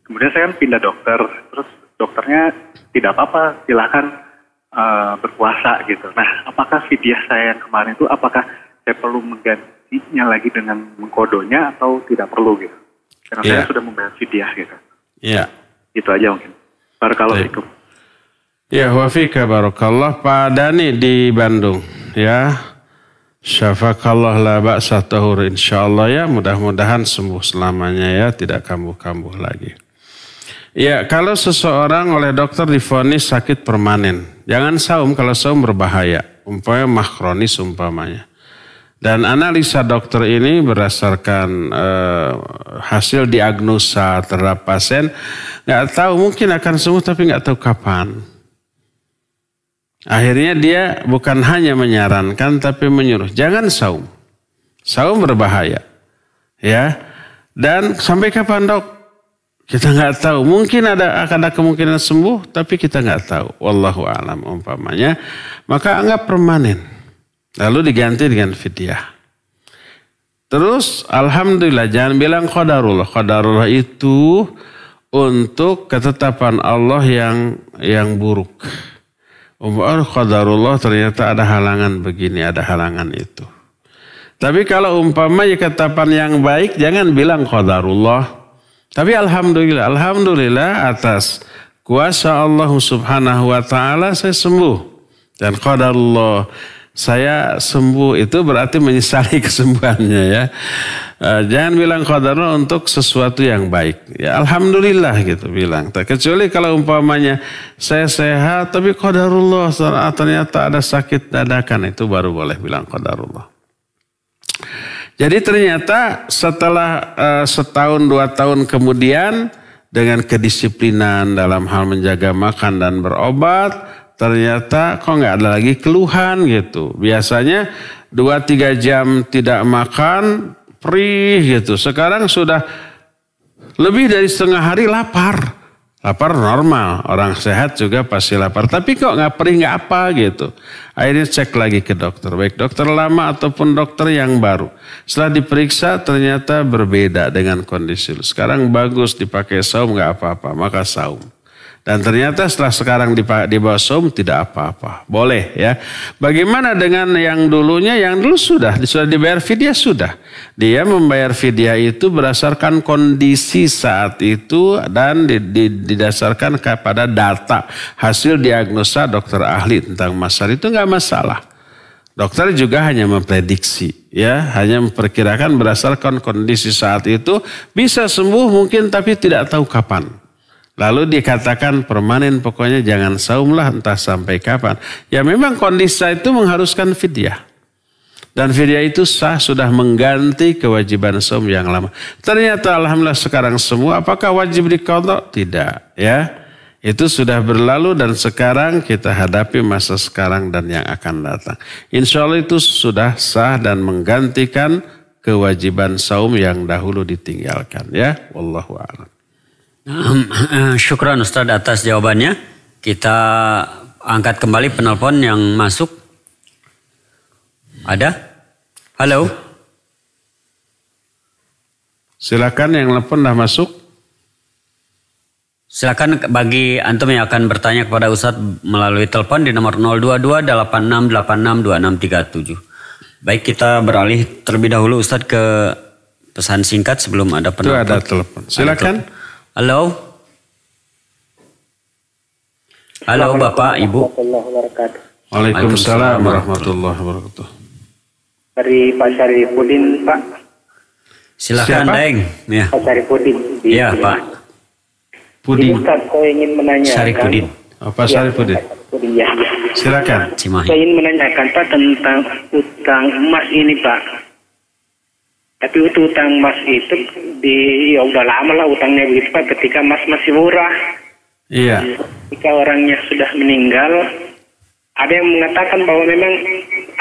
kemudian saya kan pindah dokter, terus dokternya tidak apa-apa, silahkan uh, eh, berpuasa gitu. Nah, apakah fidyah saya yang kemarin itu apakah saya perlu menggantinya lagi dengan mengkodonya atau tidak perlu gitu? Karena yeah. saya iya. sudah membayar fidyah gitu. Iya. Yeah. Gitu aja mungkin. Barakallahu Ya, wafika barokallah Pak Dani di Bandung. Ya, Syafakallah la ba'sa tahur insyaallah ya mudah-mudahan sembuh selamanya ya tidak kambuh-kambuh lagi. Ya kalau seseorang oleh dokter difonis sakit permanen jangan saum kalau saum berbahaya umpamanya makronis umpamanya. Dan analisa dokter ini berdasarkan eh, hasil diagnosa terhadap pasien nggak tahu mungkin akan sembuh tapi nggak tahu kapan. Akhirnya dia bukan hanya menyarankan tapi menyuruh jangan saum. Saum berbahaya. Ya. Dan sampai kapan dok? Kita nggak tahu. Mungkin ada akan ada kemungkinan sembuh, tapi kita nggak tahu. Wallahu alam umpamanya. Maka anggap permanen. Lalu diganti dengan fidyah. Terus alhamdulillah jangan bilang qadarullah. Qadarullah itu untuk ketetapan Allah yang yang buruk. Umar qadarullah ternyata ada halangan begini, ada halangan itu. Tapi kalau ya ketapan yang baik jangan bilang qadarullah. Tapi alhamdulillah, alhamdulillah atas kuasa Allah Subhanahu wa taala saya sembuh. Dan qadarullah saya sembuh itu berarti menyesali kesembuhannya ya. Eh, jangan bilang qadarullah untuk sesuatu yang baik. Ya alhamdulillah gitu bilang. Kecuali kalau umpamanya saya sehat tapi qadarullah ah, ternyata ada sakit dadakan itu baru boleh bilang kodarullah. Jadi ternyata setelah eh, setahun dua tahun kemudian dengan kedisiplinan dalam hal menjaga makan dan berobat ternyata kok nggak ada lagi keluhan gitu. Biasanya dua tiga jam tidak makan, perih gitu. Sekarang sudah lebih dari setengah hari lapar. Lapar normal, orang sehat juga pasti lapar. Tapi kok nggak perih nggak apa gitu. Akhirnya cek lagi ke dokter, baik dokter lama ataupun dokter yang baru. Setelah diperiksa ternyata berbeda dengan kondisi. Sekarang bagus dipakai saum nggak apa-apa, maka saum. Dan ternyata setelah sekarang di bawah som tidak apa-apa. Boleh ya. Bagaimana dengan yang dulunya? Yang dulu sudah. Sudah dibayar fidyah sudah. Dia membayar fidyah itu berdasarkan kondisi saat itu. Dan didasarkan kepada data. Hasil diagnosa dokter ahli tentang masalah itu nggak masalah. Dokter juga hanya memprediksi, ya, hanya memperkirakan berdasarkan kondisi saat itu bisa sembuh mungkin tapi tidak tahu kapan. Lalu dikatakan permanen pokoknya jangan saumlah entah sampai kapan. Ya memang kondisi itu mengharuskan fidyah. Dan fidyah itu sah sudah mengganti kewajiban saum yang lama. Ternyata alhamdulillah sekarang semua apakah wajib dikodok? Tidak ya. Itu sudah berlalu dan sekarang kita hadapi masa sekarang dan yang akan datang. Insya Allah itu sudah sah dan menggantikan kewajiban saum yang dahulu ditinggalkan ya. Wallahu Eh, syukran Ustadz atas jawabannya. Kita angkat kembali penelpon yang masuk. Ada? Halo? Silakan yang telepon dah masuk. Silakan bagi antum yang akan bertanya kepada Ustadz melalui telepon di nomor 022 Baik kita beralih terlebih dahulu Ustadz ke pesan singkat sebelum ada penelpon. Itu ada telepon. Silakan. Ada telepon. Halo? Halo Bapak, Ibu. Waalaikumsalam warahmatullahi wabarakatuh. Dari Pak Syarifuddin, Pak. Silakan, Deng. Ya. Pak Syarifuddin. Iya, Pak. Pudin. Ustaz, saya ingin menanyakan. Syarifudin. Apa ya ya, ya, ya. Silakan. Cimahi. Saya ingin menanyakan Pak tentang utang emas ini, Pak. Tapi utang Mas itu di ya udah lama lah utangnya begitu Pak ketika Mas masih murah. Iya. Ketika orangnya sudah meninggal, ada yang mengatakan bahwa memang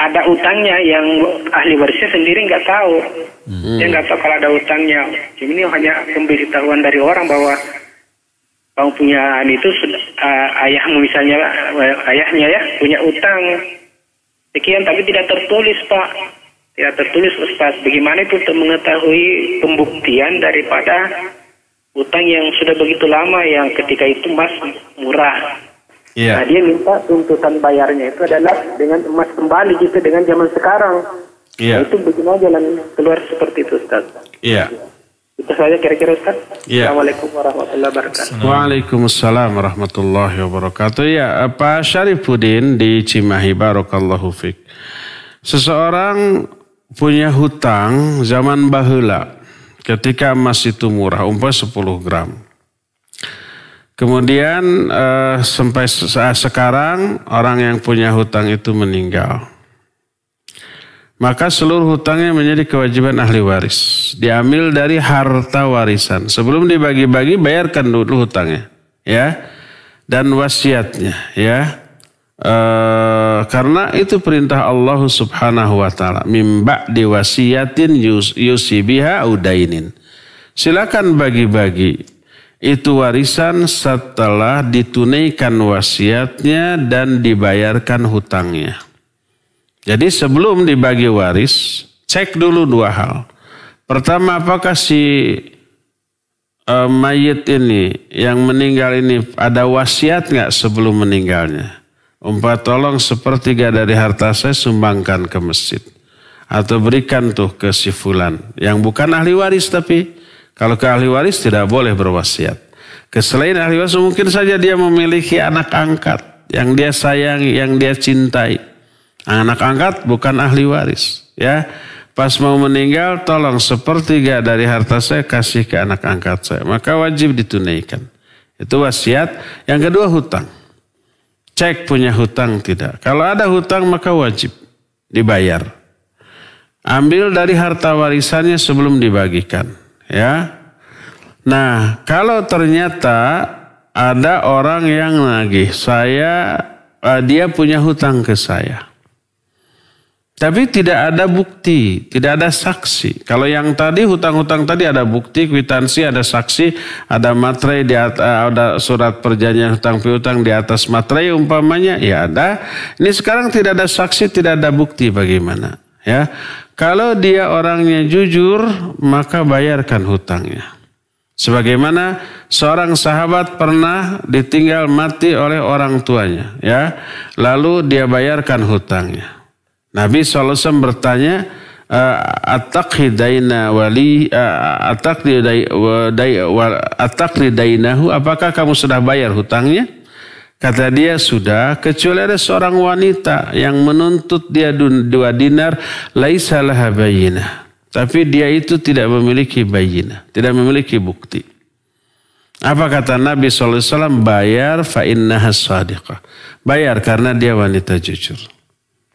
ada utangnya yang ahli warisnya sendiri nggak tahu. Hmm. Dia nggak tahu kalau ada utangnya. Jadi ini hanya pemberitahuan dari orang bahwa kamu punya itu sudah uh, eh, ayahmu misalnya uh, ayahnya ya punya utang sekian tapi tidak tertulis pak Ya tertulis Ustaz. Bagaimana itu untuk mengetahui pembuktian daripada utang yang sudah begitu lama yang ketika itu emas murah. Iya. Nah dia minta tuntutan bayarnya itu adalah dengan emas kembali gitu dengan zaman sekarang. Iya. Nah, itu bagaimana jalan keluar seperti itu Ustaz. Iya. Itu saja kira-kira Ustaz. Iya. Assalamualaikum warahmatullahi wabarakatuh. Waalaikumsalam warahmatullahi wabarakatuh. Ya Pak Syarifuddin di Cimahi Barokallahu Fik. Seseorang punya hutang zaman bahula ketika emas itu murah umpah 10 gram. Kemudian eh, sampai saat sekarang orang yang punya hutang itu meninggal. Maka seluruh hutangnya menjadi kewajiban ahli waris. Diambil dari harta warisan. Sebelum dibagi-bagi bayarkan dulu hutangnya. Ya. Dan wasiatnya. Ya e, karena itu perintah Allah Subhanahu wa taala mimba diwasiatin yus, yusibiha udainin. Silakan bagi-bagi itu warisan setelah ditunaikan wasiatnya dan dibayarkan hutangnya. Jadi sebelum dibagi waris, cek dulu dua hal. Pertama apakah si eh, mayit ini yang meninggal ini ada wasiat nggak sebelum meninggalnya? Umpah tolong sepertiga dari harta saya sumbangkan ke masjid. Atau berikan tuh ke si fulan. Yang bukan ahli waris tapi. Kalau ke ahli waris tidak boleh berwasiat. Keselain ahli waris mungkin saja dia memiliki anak angkat. Yang dia sayangi, yang dia cintai. Anak angkat bukan ahli waris. Ya, Pas mau meninggal tolong sepertiga dari harta saya kasih ke anak angkat saya. Maka wajib ditunaikan. Itu wasiat. Yang kedua hutang. Cek punya hutang tidak. Kalau ada hutang maka wajib dibayar. Ambil dari harta warisannya sebelum dibagikan, ya. Nah, kalau ternyata ada orang yang nagih, saya eh, dia punya hutang ke saya. Tapi tidak ada bukti, tidak ada saksi. Kalau yang tadi hutang-hutang tadi ada bukti, kwitansi, ada saksi, ada materai di atas, eh, ada surat perjanjian hutang piutang di atas materai umpamanya, ya ada. Ini sekarang tidak ada saksi, tidak ada bukti bagaimana? Ya, kalau dia orangnya jujur, maka bayarkan hutangnya. Sebagaimana seorang sahabat pernah ditinggal mati oleh orang tuanya, ya. Lalu dia bayarkan hutangnya. Nabi SAW bertanya, atakhidaina wali apakah kamu sudah bayar hutangnya? Kata dia sudah, kecuali ada seorang wanita yang menuntut dia dua dinar, laisalah bayina. Tapi dia itu tidak memiliki bayina, tidak memiliki bukti. Apa kata Nabi SAW? Bayar fa innaha sadiqah. Bayar karena dia wanita jujur.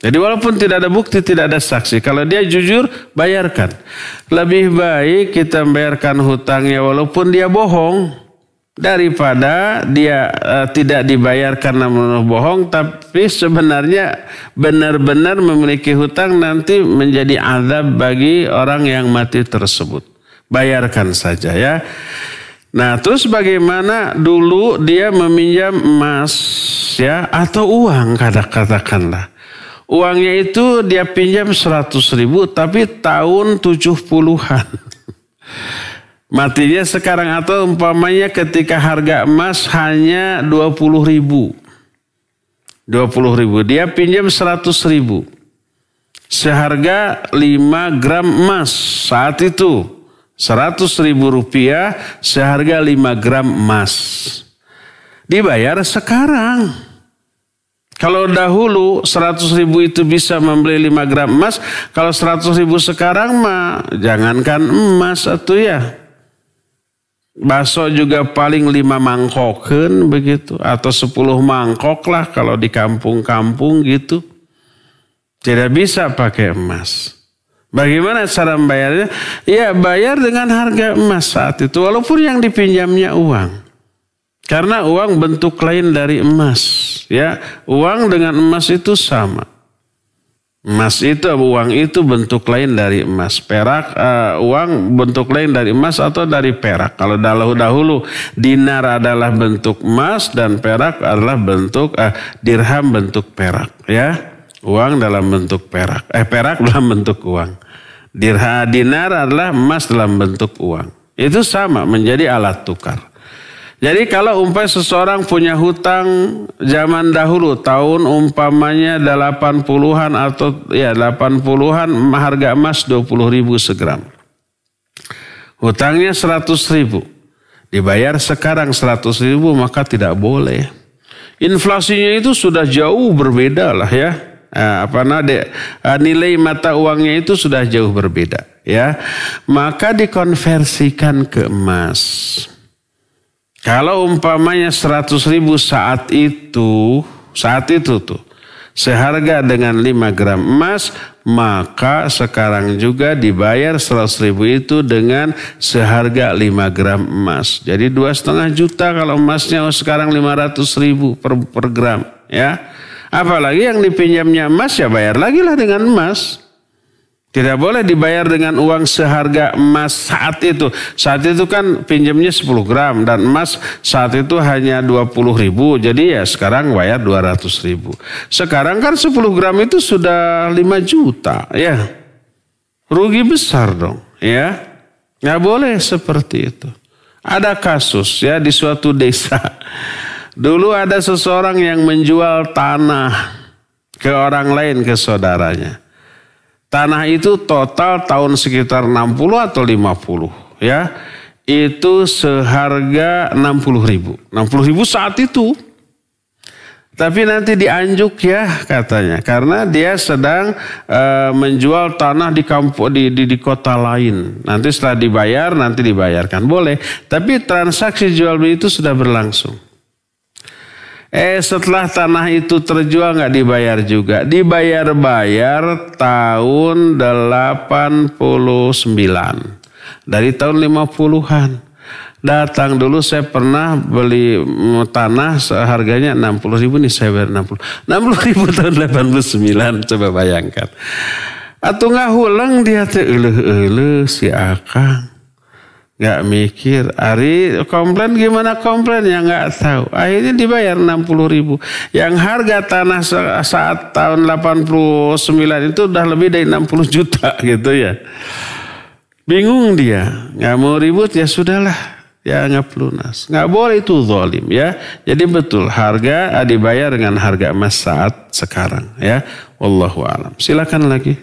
Jadi walaupun tidak ada bukti, tidak ada saksi. Kalau dia jujur, bayarkan. Lebih baik kita bayarkan hutangnya walaupun dia bohong. Daripada dia e, tidak dibayar karena bohong. Tapi sebenarnya benar-benar memiliki hutang nanti menjadi azab bagi orang yang mati tersebut. Bayarkan saja ya. Nah terus bagaimana dulu dia meminjam emas ya atau uang katakanlah Uangnya itu dia pinjam 100 ribu tapi tahun 70-an. Matinya sekarang atau umpamanya ketika harga emas hanya 20 ribu. 20 ribu. Dia pinjam 100 ribu. Seharga 5 gram emas saat itu. 100 ribu rupiah seharga 5 gram emas. Dibayar sekarang. Sekarang. Kalau dahulu 100 ribu itu bisa membeli 5 gram emas, kalau 100 ribu sekarang mah jangankan emas atau ya. Baso juga paling lima mangkok begitu atau sepuluh mangkok lah kalau di kampung-kampung gitu. Tidak bisa pakai emas. Bagaimana cara membayarnya? Ya bayar dengan harga emas saat itu walaupun yang dipinjamnya uang. Karena uang bentuk lain dari emas. Ya, uang dengan emas itu sama. Emas itu uang itu bentuk lain dari emas. Perak uh, uang bentuk lain dari emas atau dari perak. Kalau dahulu dahulu dinar adalah bentuk emas dan perak adalah bentuk uh, dirham bentuk perak ya. Uang dalam bentuk perak. Eh perak dalam bentuk uang. Dirha dinar adalah emas dalam bentuk uang. Itu sama menjadi alat tukar. Jadi kalau umpamanya seseorang punya hutang zaman dahulu tahun umpamanya 80-an atau ya 80-an harga emas puluh ribu segram. Hutangnya seratus ribu. Dibayar sekarang seratus ribu maka tidak boleh. Inflasinya itu sudah jauh berbeda lah ya. Nah, apa nade eh, nilai mata uangnya itu sudah jauh berbeda ya. Maka dikonversikan ke emas. Kalau umpamanya 100 ribu saat itu, saat itu tuh, seharga dengan 5 gram emas, maka sekarang juga dibayar 100 ribu itu dengan seharga 5 gram emas. Jadi dua setengah juta kalau emasnya sekarang 500 ribu per, per gram ya. Apalagi yang dipinjamnya emas ya bayar lagi lah dengan emas. Tidak boleh dibayar dengan uang seharga emas saat itu. Saat itu kan pinjamnya 10 gram dan emas saat itu hanya 20 ribu. Jadi ya sekarang bayar 200 ribu. Sekarang kan 10 gram itu sudah 5 juta ya. Rugi besar dong ya. Nggak boleh seperti itu. Ada kasus ya di suatu desa. Dulu ada seseorang yang menjual tanah ke orang lain, ke saudaranya. Tanah itu total tahun sekitar 60 atau 50 ya. Itu seharga 60 ribu. 60 ribu saat itu. Tapi nanti dianjuk ya katanya karena dia sedang e, menjual tanah di kampung di, di di kota lain. Nanti setelah dibayar nanti dibayarkan boleh. Tapi transaksi jual beli itu sudah berlangsung. Eh setelah tanah itu terjual nggak dibayar juga. Dibayar-bayar tahun 89. Dari tahun 50-an. Datang dulu saya pernah beli mm, tanah harganya 60 ribu nih saya bayar 60. 60 ribu tahun 89 coba bayangkan. Atau nggak huleng dia tuh eleh-eleh si akang nggak mikir. Ari komplain gimana komplain ya nggak tahu. Akhirnya dibayar 60 ribu. Yang harga tanah saat tahun 89 itu udah lebih dari 60 juta gitu ya. Bingung dia, nggak mau ribut ya sudahlah. Ya perlu lunas. Nggak boleh itu zalim ya. Jadi betul harga ah, dibayar dengan harga emas saat sekarang ya. Wallahu alam. Silakan lagi.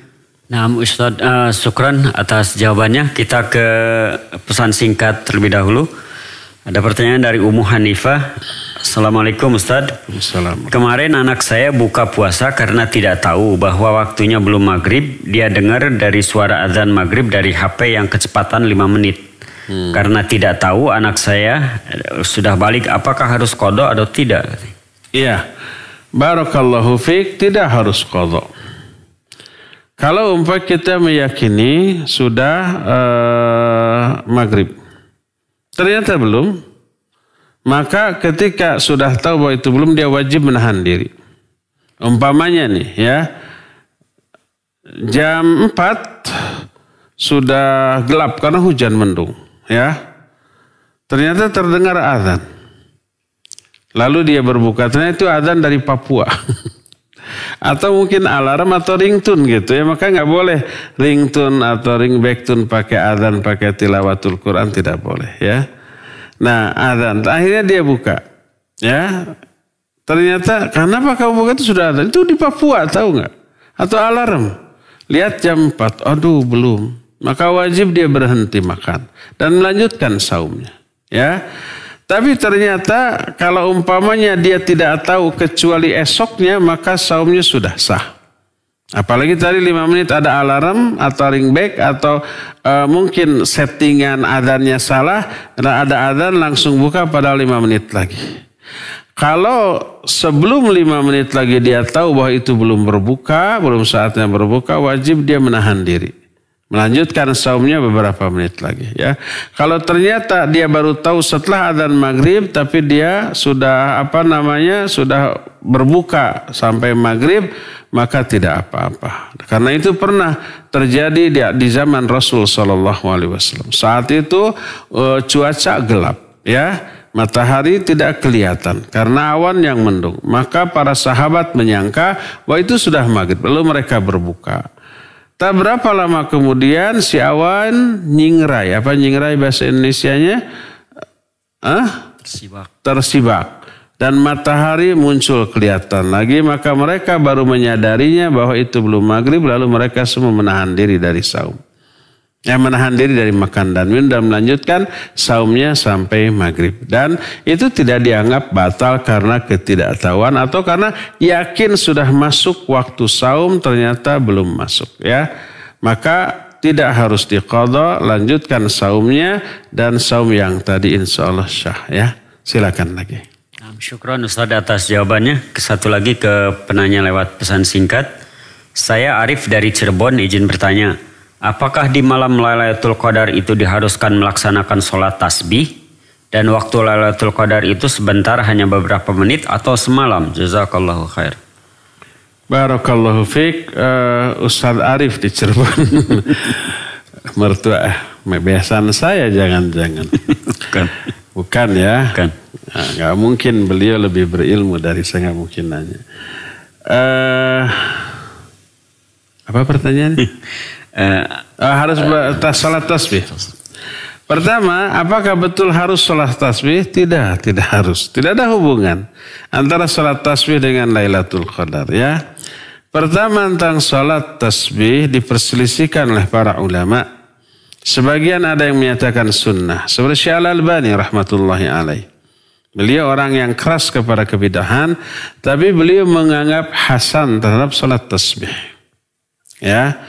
Nah, Ustaz, uh, ah, syukran atas jawabannya. Kita ke pesan singkat terlebih dahulu. Ada pertanyaan dari Umu Hanifah. Assalamualaikum Ustaz. Assalamualaikum. Kemarin anak saya buka puasa karena tidak tahu bahwa waktunya belum maghrib. Dia dengar dari suara azan maghrib dari HP yang kecepatan 5 menit. Hmm. Karena tidak tahu anak saya eh, sudah balik apakah harus kodok atau tidak. Iya. Barakallahu fiqh tidak harus kodok. Kalau umpah kita meyakini sudah uh, maghrib, ternyata belum, maka ketika sudah tahu bahwa itu belum dia wajib menahan diri. Umpamanya nih ya, jam 4 sudah gelap karena hujan mendung ya. Ternyata terdengar azan. Lalu dia berbuka, ternyata itu azan dari Papua. atau mungkin alarm atau ringtone gitu ya maka nggak boleh ringtone atau ringback pakai adzan pakai tilawatul Quran tidak boleh ya nah adzan akhirnya dia buka ya ternyata kenapa kamu buka itu sudah ada itu di Papua tahu nggak atau alarm lihat jam 4 aduh belum maka wajib dia berhenti makan dan melanjutkan saumnya ya tapi ternyata kalau umpamanya dia tidak tahu kecuali esoknya maka saumnya sudah sah. Apalagi tadi lima menit ada alarm atau ringback atau e, mungkin settingan adanya salah dan nah ada adan langsung buka pada lima menit lagi. Kalau sebelum lima menit lagi dia tahu bahwa itu belum berbuka, belum saatnya berbuka, wajib dia menahan diri melanjutkan saumnya beberapa menit lagi ya. Kalau ternyata dia baru tahu setelah adzan maghrib tapi dia sudah apa namanya sudah berbuka sampai maghrib maka tidak apa-apa. Karena itu pernah terjadi di, di zaman Rasul Shallallahu Saat itu e, cuaca gelap ya. Matahari tidak kelihatan karena awan yang mendung. Maka para sahabat menyangka bahwa itu sudah maghrib. Lalu mereka berbuka. Tak berapa lama kemudian si awan nyingrai. Apa nyingrai bahasa Indonesia-nya Hah? Tersibak. Tersibak. Dan matahari muncul kelihatan lagi. Maka mereka baru menyadarinya bahwa itu belum maghrib. Lalu mereka semua menahan diri dari saum yang menahan diri dari makan dan minum dan melanjutkan saumnya sampai maghrib. Dan itu tidak dianggap batal karena ketidaktahuan atau karena yakin sudah masuk waktu saum ternyata belum masuk ya. Maka tidak harus dikodo lanjutkan saumnya dan saum yang tadi insya Allah syah ya. Silakan lagi. Syukron Ustaz atas jawabannya. Satu lagi ke penanya lewat pesan singkat. Saya Arif dari Cirebon izin bertanya. Apakah di malam Lailatul Qadar itu diharuskan melaksanakan sholat tasbih? Dan waktu Lailatul Qadar itu sebentar hanya beberapa menit atau semalam? Jazakallahu khair. Barakallahu fiqh. Uh, eh, Ustadz Arif di Cirebon. Mertua. mebesan eh, saya jangan-jangan. Bukan. Bukan ya. Bukan. Nah, gak mungkin beliau lebih berilmu dari saya. Gak mungkin nanya. Uh, apa pertanyaannya? Eh, eh, harus tas salat tasbih. Pertama, apakah betul harus salat tasbih? Tidak, tidak harus. Tidak ada hubungan antara salat tasbih dengan Lailatul Qadar ya. Pertama tentang salat tasbih diperselisihkan oleh para ulama. Sebagian ada yang menyatakan sunnah. Seperti Syekh Al-Albani rahmatullahi alaih. Beliau orang yang keras kepada kebidahan, tapi beliau menganggap hasan terhadap salat tasbih. Ya.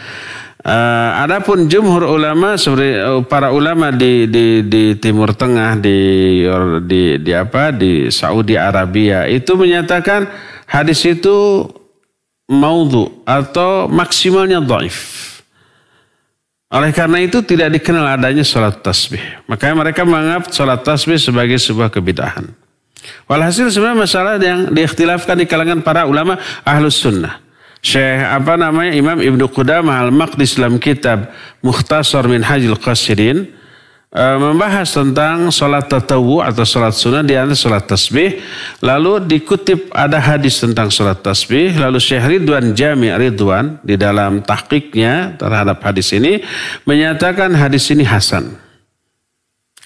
Uh, adapun jumhur ulama seperti eh, para ulama di di di Timur Tengah di di di apa di Saudi Arabia itu menyatakan hadis itu maudhu atau maksimalnya doif. Oleh karena itu tidak dikenal adanya sholat tasbih. Makanya mereka menganggap sholat tasbih sebagai sebuah kebidahan. Walhasil sebenarnya masalah yang diikhtilafkan di kalangan para ulama ahlus sunnah. Syekh apa namanya Imam Ibnu Qudamah Al-Maqdis dalam kitab Mukhtasar min Hajil Qasirin e, membahas tentang sholat tatawu atau sholat sunnah di antara sholat tasbih. Lalu dikutip ada hadis tentang sholat tasbih. Lalu Syekh Ridwan Jami Ridwan di dalam tahqiqnya terhadap hadis ini menyatakan hadis ini hasan.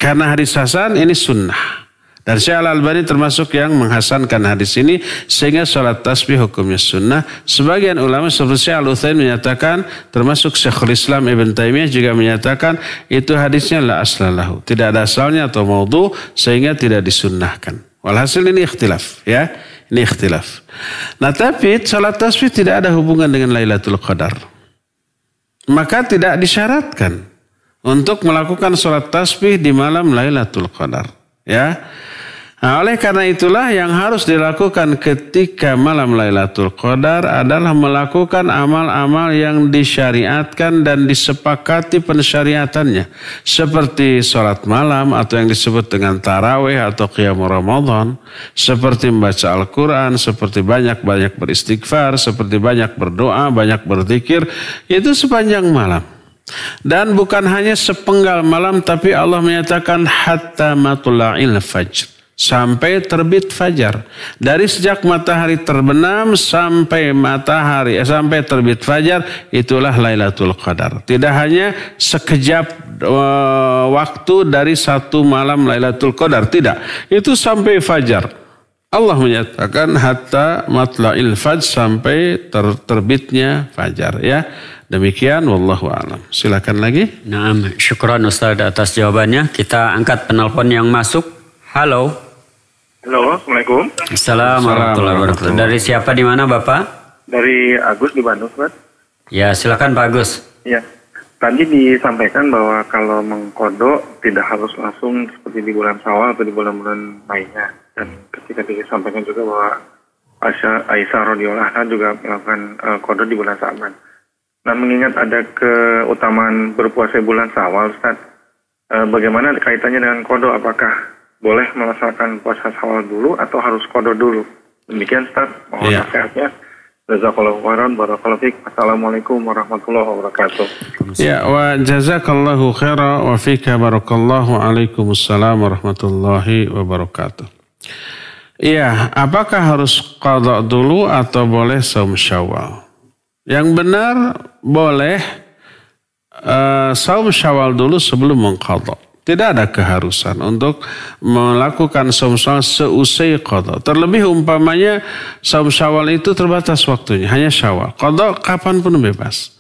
Karena hadis hasan ini sunnah. Dan Syekh Al-Albani termasuk yang menghasankan hadis ini sehingga sholat tasbih hukumnya sunnah. Sebagian ulama seperti Syekh al menyatakan termasuk Syekhul Islam Ibn Taimiyah juga menyatakan itu hadisnya la aslalahu. Tidak ada asalnya atau maudhu sehingga tidak disunnahkan. Walhasil ini ikhtilaf ya. Ini ikhtilaf. Nah tapi sholat tasbih tidak ada hubungan dengan Lailatul Qadar. Maka tidak disyaratkan untuk melakukan sholat tasbih di malam Lailatul Qadar. Ya. Nah, oleh karena itulah yang harus dilakukan ketika malam Lailatul Qadar adalah melakukan amal-amal yang disyariatkan dan disepakati pensyariatannya. Seperti sholat malam atau yang disebut dengan taraweh atau qiyam Ramadan. Seperti membaca Al-Quran, seperti banyak-banyak beristighfar, seperti banyak berdoa, banyak berzikir. Itu sepanjang malam. Dan bukan hanya sepenggal malam tapi Allah menyatakan hatta matla'il fajr. Sampai terbit fajar. Dari sejak matahari terbenam sampai matahari eh, sampai terbit fajar itulah Lailatul Qadar. Tidak hanya sekejap eh, waktu dari satu malam Lailatul Qadar, tidak. Itu sampai fajar. Allah menyatakan hatta matla'il fajr sampai ter terbitnya fajar ya. Demikian wallahu alam. Silakan lagi. Naam, syukran Ustaz atas jawabannya. Kita angkat penelpon yang masuk. Halo. Halo, Assalamualaikum. Assalamualaikum warahmatullahi wabarakatuh. Dari siapa di mana Bapak? Dari Agus di Bandung, Ustaz. Ya, silakan Pak Agus. Ya. Tadi disampaikan bahwa kalau mengkodok tidak harus langsung seperti di bulan Sawal atau di bulan-bulan lainnya. Dan ketika disampaikan juga bahwa Aisyah, Aisyah radhiyallahu juga melakukan uh, di bulan Sa'ban. Nah, mengingat ada keutamaan berpuasa bulan Sawal, Ustaz, uh, bagaimana kaitannya dengan kode? Apakah boleh melaksanakan puasa Sawal dulu atau harus kode dulu? Demikian, Ustaz. Mohon yeah. sehatnya. Jazakallahu khairan barakallahu fiik. Assalamualaikum warahmatullahi wabarakatuh. Ya wa jazakallahu khairan wa fika barakallahu alaikum warahmatullahi wabarakatuh. Iya, apakah harus kodok dulu atau boleh saum syawal? Yang benar boleh uh, saum syawal dulu sebelum mengkodok. Tidak ada keharusan untuk melakukan saum syawal seusai kodok. Terlebih umpamanya saum syawal itu terbatas waktunya, hanya syawal. Kodok kapanpun bebas.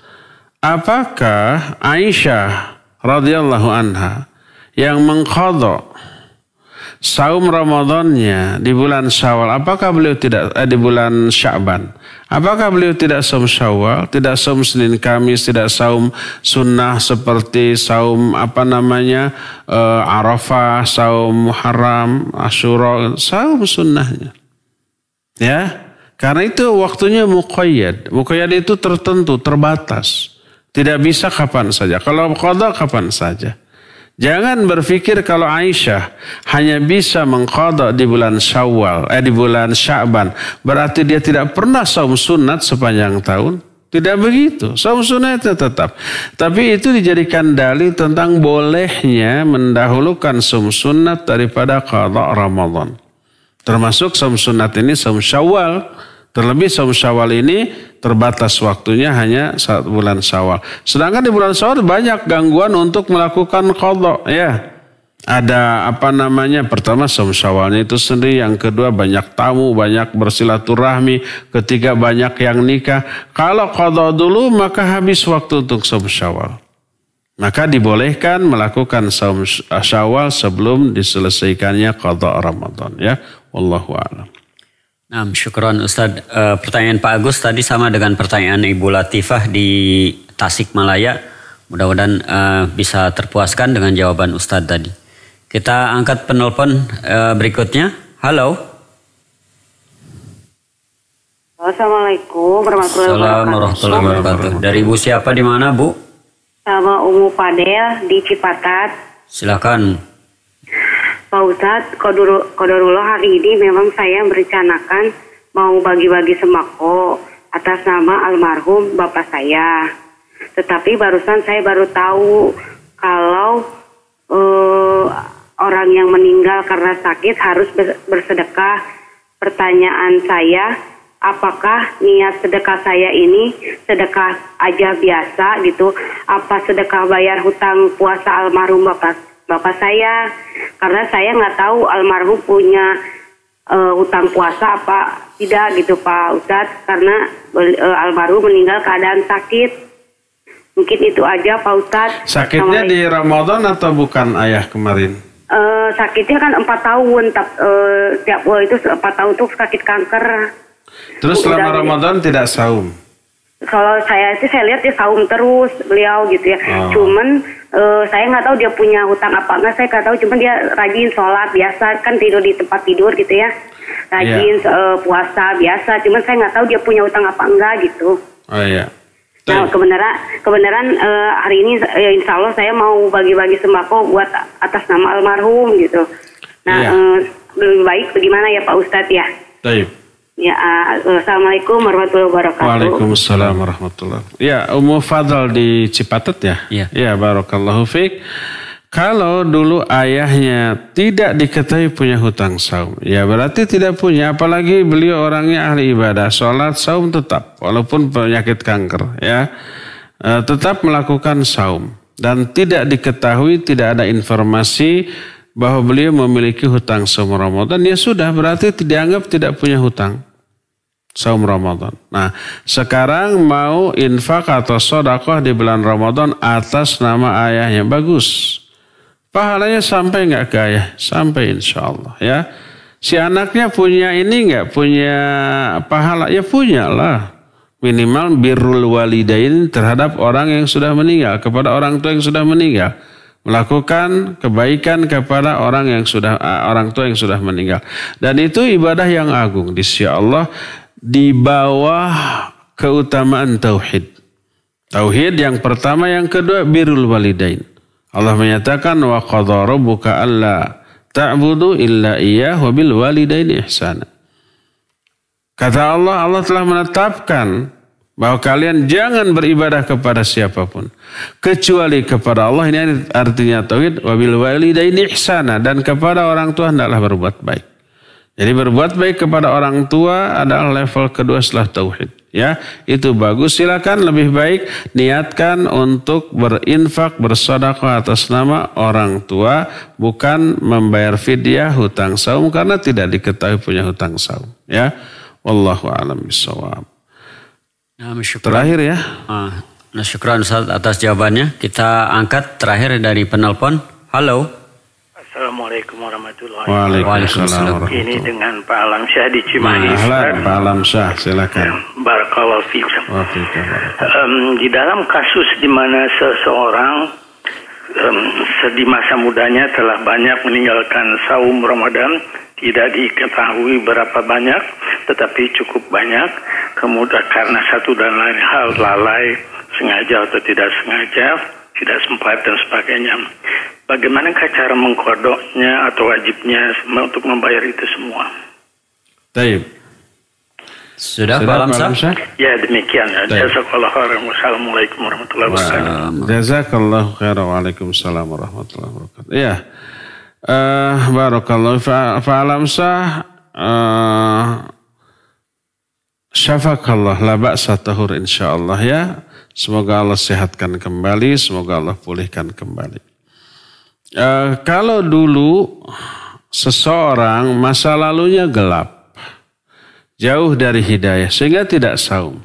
Apakah Aisyah radhiyallahu anha yang mengkodok saum Ramadannya di bulan Syawal, apakah beliau tidak eh, di bulan Sya'ban? Apakah beliau tidak saum Syawal, tidak saum Senin Kamis, tidak saum sunnah seperti saum apa namanya eh, Arafah, saum Muharram, Asyura, saum sunnahnya. Ya, karena itu waktunya muqayyad. Muqayyad itu tertentu, terbatas. Tidak bisa kapan saja. Kalau qada kapan saja. Jangan berpikir kalau Aisyah hanya bisa mengkodok di bulan Syawal, eh di bulan Sya'ban, berarti dia tidak pernah saum sunat sepanjang tahun. Tidak begitu, saum sunat tetap. Tapi itu dijadikan dalil tentang bolehnya mendahulukan saum sunat daripada kodok Ramadan. Termasuk saum sunat ini saum Syawal. Terlebih saum syawal ini terbatas waktunya hanya saat bulan syawal. Sedangkan di bulan syawal banyak gangguan untuk melakukan kodok ya. Ada apa namanya pertama saum syawalnya itu sendiri. Yang kedua banyak tamu, banyak bersilaturahmi. Ketiga banyak yang nikah. Kalau kodok dulu maka habis waktu untuk saum syawal. Maka dibolehkan melakukan saum syawal sebelum diselesaikannya kodok Ramadan ya. Wallahu'alam. Nah, syukron Ustadz. E, eh, pertanyaan Pak Agus tadi sama dengan pertanyaan Ibu Latifah di Tasikmalaya. Mudah-mudahan e, bisa terpuaskan dengan jawaban Ustadz tadi. Kita angkat penelpon e, berikutnya. Halo. Assalamualaikum warahmatullahi wabarakatuh. Dari Ibu siapa di mana Bu? Sama Umu Padel di Cipatat. Silakan. Pak Ustadz, kodorulo hari ini memang saya merencanakan mau bagi-bagi sembako atas nama almarhum bapak saya. Tetapi barusan saya baru tahu kalau eh, orang yang meninggal karena sakit harus bersedekah. Pertanyaan saya, apakah niat sedekah saya ini sedekah aja biasa gitu? Apa sedekah bayar hutang puasa almarhum bapak bapak saya karena saya nggak tahu almarhum punya uh, utang puasa apa tidak gitu Pak Ustad, karena uh, almarhum meninggal keadaan sakit mungkin itu aja Pak Ustad. sakitnya di Ramadan atau bukan ayah kemarin uh, sakitnya kan empat tahun tap, uh, tiap uh, itu empat tahun tuh sakit kanker terus Udah selama Ramadan ini. tidak saum kalau saya sih saya lihat dia saum terus beliau gitu ya oh. cuman uh, saya nggak tahu dia punya hutang apa enggak saya nggak tahu cuma dia rajin sholat biasa kan tidur di tempat tidur gitu ya rajin yeah. Iya. uh, puasa biasa cuma saya nggak tahu dia punya hutang apa enggak gitu oh iya yeah. Nah, kebenaran kebenaran uh, hari ini uh, insya Allah saya mau bagi-bagi sembako buat atas nama almarhum gitu. Nah, yeah. Iya. uh, lebih baik bagaimana ya Pak Ustadz ya? Taib. Ya, eh, Assalamualaikum warahmatullahi wabarakatuh. Waalaikumsalam warahmatullahi Ya, Umu Fadal di Cipatat ya? Iya. Ya, Barakallahu Fik. Kalau dulu ayahnya tidak diketahui punya hutang saum, ya berarti tidak punya. Apalagi beliau orangnya ahli ibadah, sholat saum tetap, walaupun penyakit kanker, ya eh, tetap melakukan saum dan tidak diketahui, tidak ada informasi bahwa beliau memiliki hutang saum Ramadan, ya sudah berarti dianggap tidak punya hutang saum Ramadan. Nah, sekarang mau infak atau sodakoh di bulan Ramadan atas nama ayahnya, bagus. Pahalanya sampai enggak ke ayah? Sampai insya Allah ya. Si anaknya punya ini enggak Punya pahala? Ya punya lah. Minimal birrul walidain terhadap orang yang sudah meninggal, kepada orang tua yang sudah meninggal melakukan kebaikan kepada orang yang sudah eh, orang tua yang sudah meninggal. Dan itu ibadah yang agung di sisi Allah di bawah keutamaan tauhid. Tauhid yang pertama, yang kedua birrul walidain. Allah menyatakan wa qadha rabbuka alla ta'budu illa iya wa bil walidain ihsana. Kata Allah, Allah telah menetapkan bahwa kalian jangan beribadah kepada siapapun kecuali kepada Allah ini artinya tauhid wabil walidain ihsana dan kepada orang tua hendaklah berbuat baik. Jadi berbuat baik kepada orang tua adalah level kedua setelah tauhid. Ya, itu bagus. Silakan lebih baik niatkan untuk berinfak bersedekah atas nama orang tua, bukan membayar fidyah hutang saum karena tidak diketahui punya hutang saum. Ya, wallahu a'lam Nah, terakhir ya. Ah, nah, syukran Ustaz atas jawabannya. Kita angkat terakhir dari penelpon. Halo. Assalamualaikum warahmatullahi wabarakatuh. Waalaikumsalam. Ini dengan Pak Alam Syah di Cimahi. Nah, Pak Alam Syah, silakan. Ya, barakallahu fiikum. Um, di dalam kasus di mana seseorang um, di masa mudanya telah banyak meninggalkan saum Ramadan tidak diketahui berapa banyak tetapi cukup banyak kemudian karena satu dan lain hal lalai sengaja atau tidak sengaja tidak sempat dan sebagainya bagaimana cara mengkodoknya atau wajibnya untuk membayar itu semua Taib. Sudah, Sudah Pak Lamsa? Ya demikian. ya. Jazakallah khairan. Wassalamualaikum warahmatullahi wabarakatuh. Jazakallah khairan. Waalaikumsalam warahmatullahi wabarakatuh. Ya. Uh, eh, barakallah fa'alam sah eh, uh, syafakallah labak satahur insyaallah ya semoga Allah sehatkan kembali semoga Allah pulihkan kembali uh, kalau dulu seseorang masa lalunya gelap jauh dari hidayah sehingga tidak saum.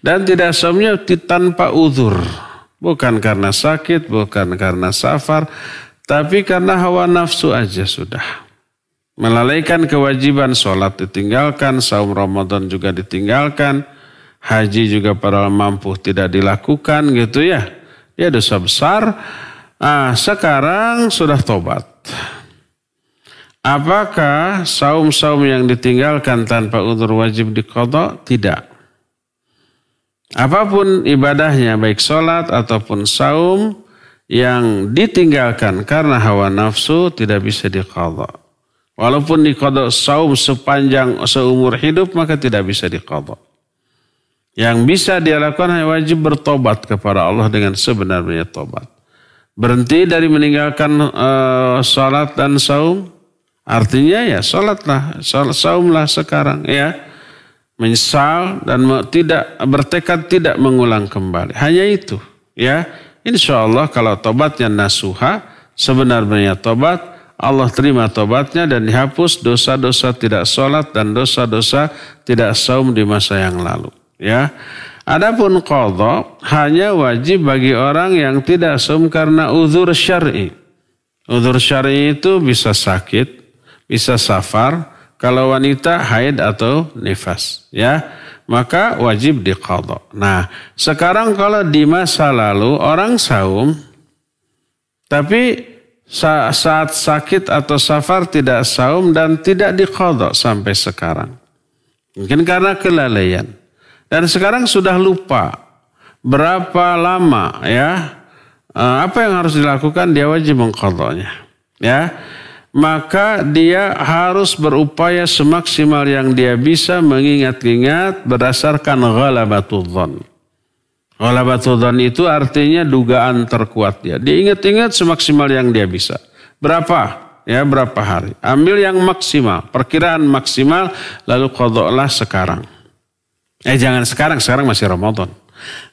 Dan tidak saumnya tanpa uzur. Bukan karena sakit, bukan karena safar, tapi karena hawa nafsu aja sudah. Melalaikan kewajiban sholat ditinggalkan, saum Ramadan juga ditinggalkan, haji juga para mampu tidak dilakukan gitu ya. ya dosa besar, ah, sekarang sudah tobat. Apakah saum-saum yang ditinggalkan tanpa udur wajib dikodok? Tidak. Apapun ibadahnya, baik sholat ataupun saum yang ditinggalkan karena hawa nafsu tidak bisa dikodok. Walaupun dikodok saum sepanjang seumur hidup maka tidak bisa dikodok. Yang bisa dilakukan lakukan hanya wajib bertobat kepada Allah dengan sebenarnya tobat. Berhenti dari meninggalkan uh, sholat dan saum, Artinya ya sholatlah, sholat, saumlah sekarang ya. Menyesal dan tidak bertekad tidak mengulang kembali. Hanya itu ya. Insya Allah kalau tobatnya nasuha, sebenarnya tobat, Allah terima tobatnya dan dihapus dosa-dosa tidak sholat dan dosa-dosa tidak saum di masa yang lalu. Ya, Adapun kodok hanya wajib bagi orang yang tidak saum karena uzur syar'i. Uzur syar'i itu bisa sakit, bisa safar, kalau wanita haid atau nifas ya maka wajib diqadha. Nah, sekarang kalau di masa lalu orang saum tapi saat sakit atau safar tidak saum dan tidak diqadha sampai sekarang. Mungkin karena kelalaian. Dan sekarang sudah lupa berapa lama ya eh, apa yang harus dilakukan dia wajib mengqadhanya. Ya maka dia harus berupaya semaksimal yang dia bisa mengingat-ingat berdasarkan ghalabatudzon. Ghalabatudzon itu artinya dugaan terkuat dia. Dia ingat-ingat semaksimal yang dia bisa. Berapa? Ya berapa hari. Ambil yang maksimal, perkiraan maksimal lalu kodoklah sekarang. Eh jangan sekarang, sekarang masih Ramadan.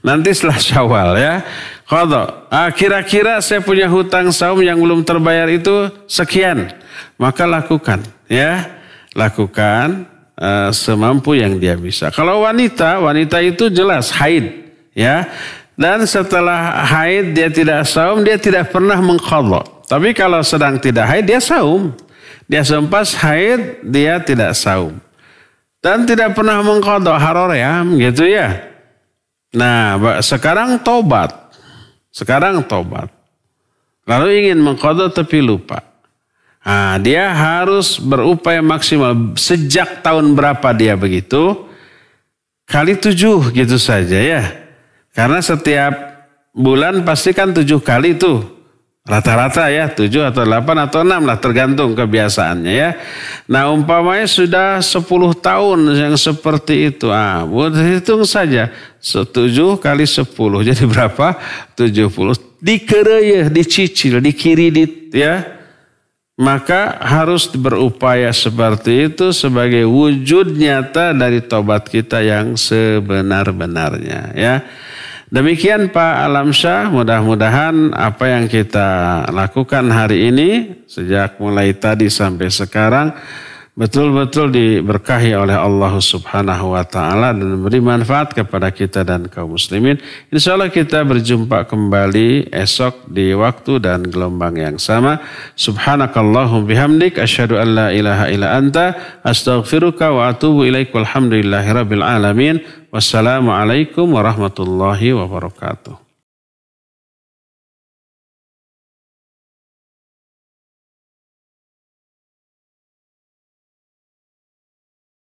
Nanti setelah syawal ya. Kodok. Ah, kira-kira saya punya hutang saum yang belum terbayar itu sekian. Maka lakukan ya. Lakukan uh, semampu yang dia bisa. Kalau wanita, wanita itu jelas haid ya. Dan setelah haid dia tidak saum, dia tidak pernah mengkodok. Tapi kalau sedang tidak haid dia saum. Dia sempas haid, dia tidak saum. Dan tidak pernah mengkodok haror ya gitu ya. Nah, sekarang tobat. Sekarang tobat. Lalu ingin mengkodok tapi lupa. Nah, dia harus berupaya maksimal. Sejak tahun berapa dia begitu? Kali tujuh gitu saja ya. Karena setiap bulan pasti kan tujuh kali tuh Rata-rata ya, tujuh atau delapan atau enam lah tergantung kebiasaannya ya. Nah umpamanya sudah sepuluh tahun yang seperti itu. Ah, buat hitung saja, 7 kali sepuluh jadi berapa? Tujuh puluh. Dikeroyeh, ya, dicicil, dikiridit ya. Maka harus berupaya seperti itu sebagai wujud nyata dari tobat kita yang sebenar-benarnya ya. Demikian Pak Alamsyah, mudah-mudahan apa yang kita lakukan hari ini sejak mulai tadi sampai sekarang betul-betul diberkahi oleh Allah Subhanahu wa taala dan memberi manfaat kepada kita dan kaum muslimin. Insyaallah kita berjumpa kembali esok di waktu dan gelombang yang sama. Subhanakallahum bihamdik asyhadu an la ilaha illa anta astaghfiruka wa atubu ilaik walhamdulillahi alamin. Wassalamualaikum warahmatullahi wabarakatuh.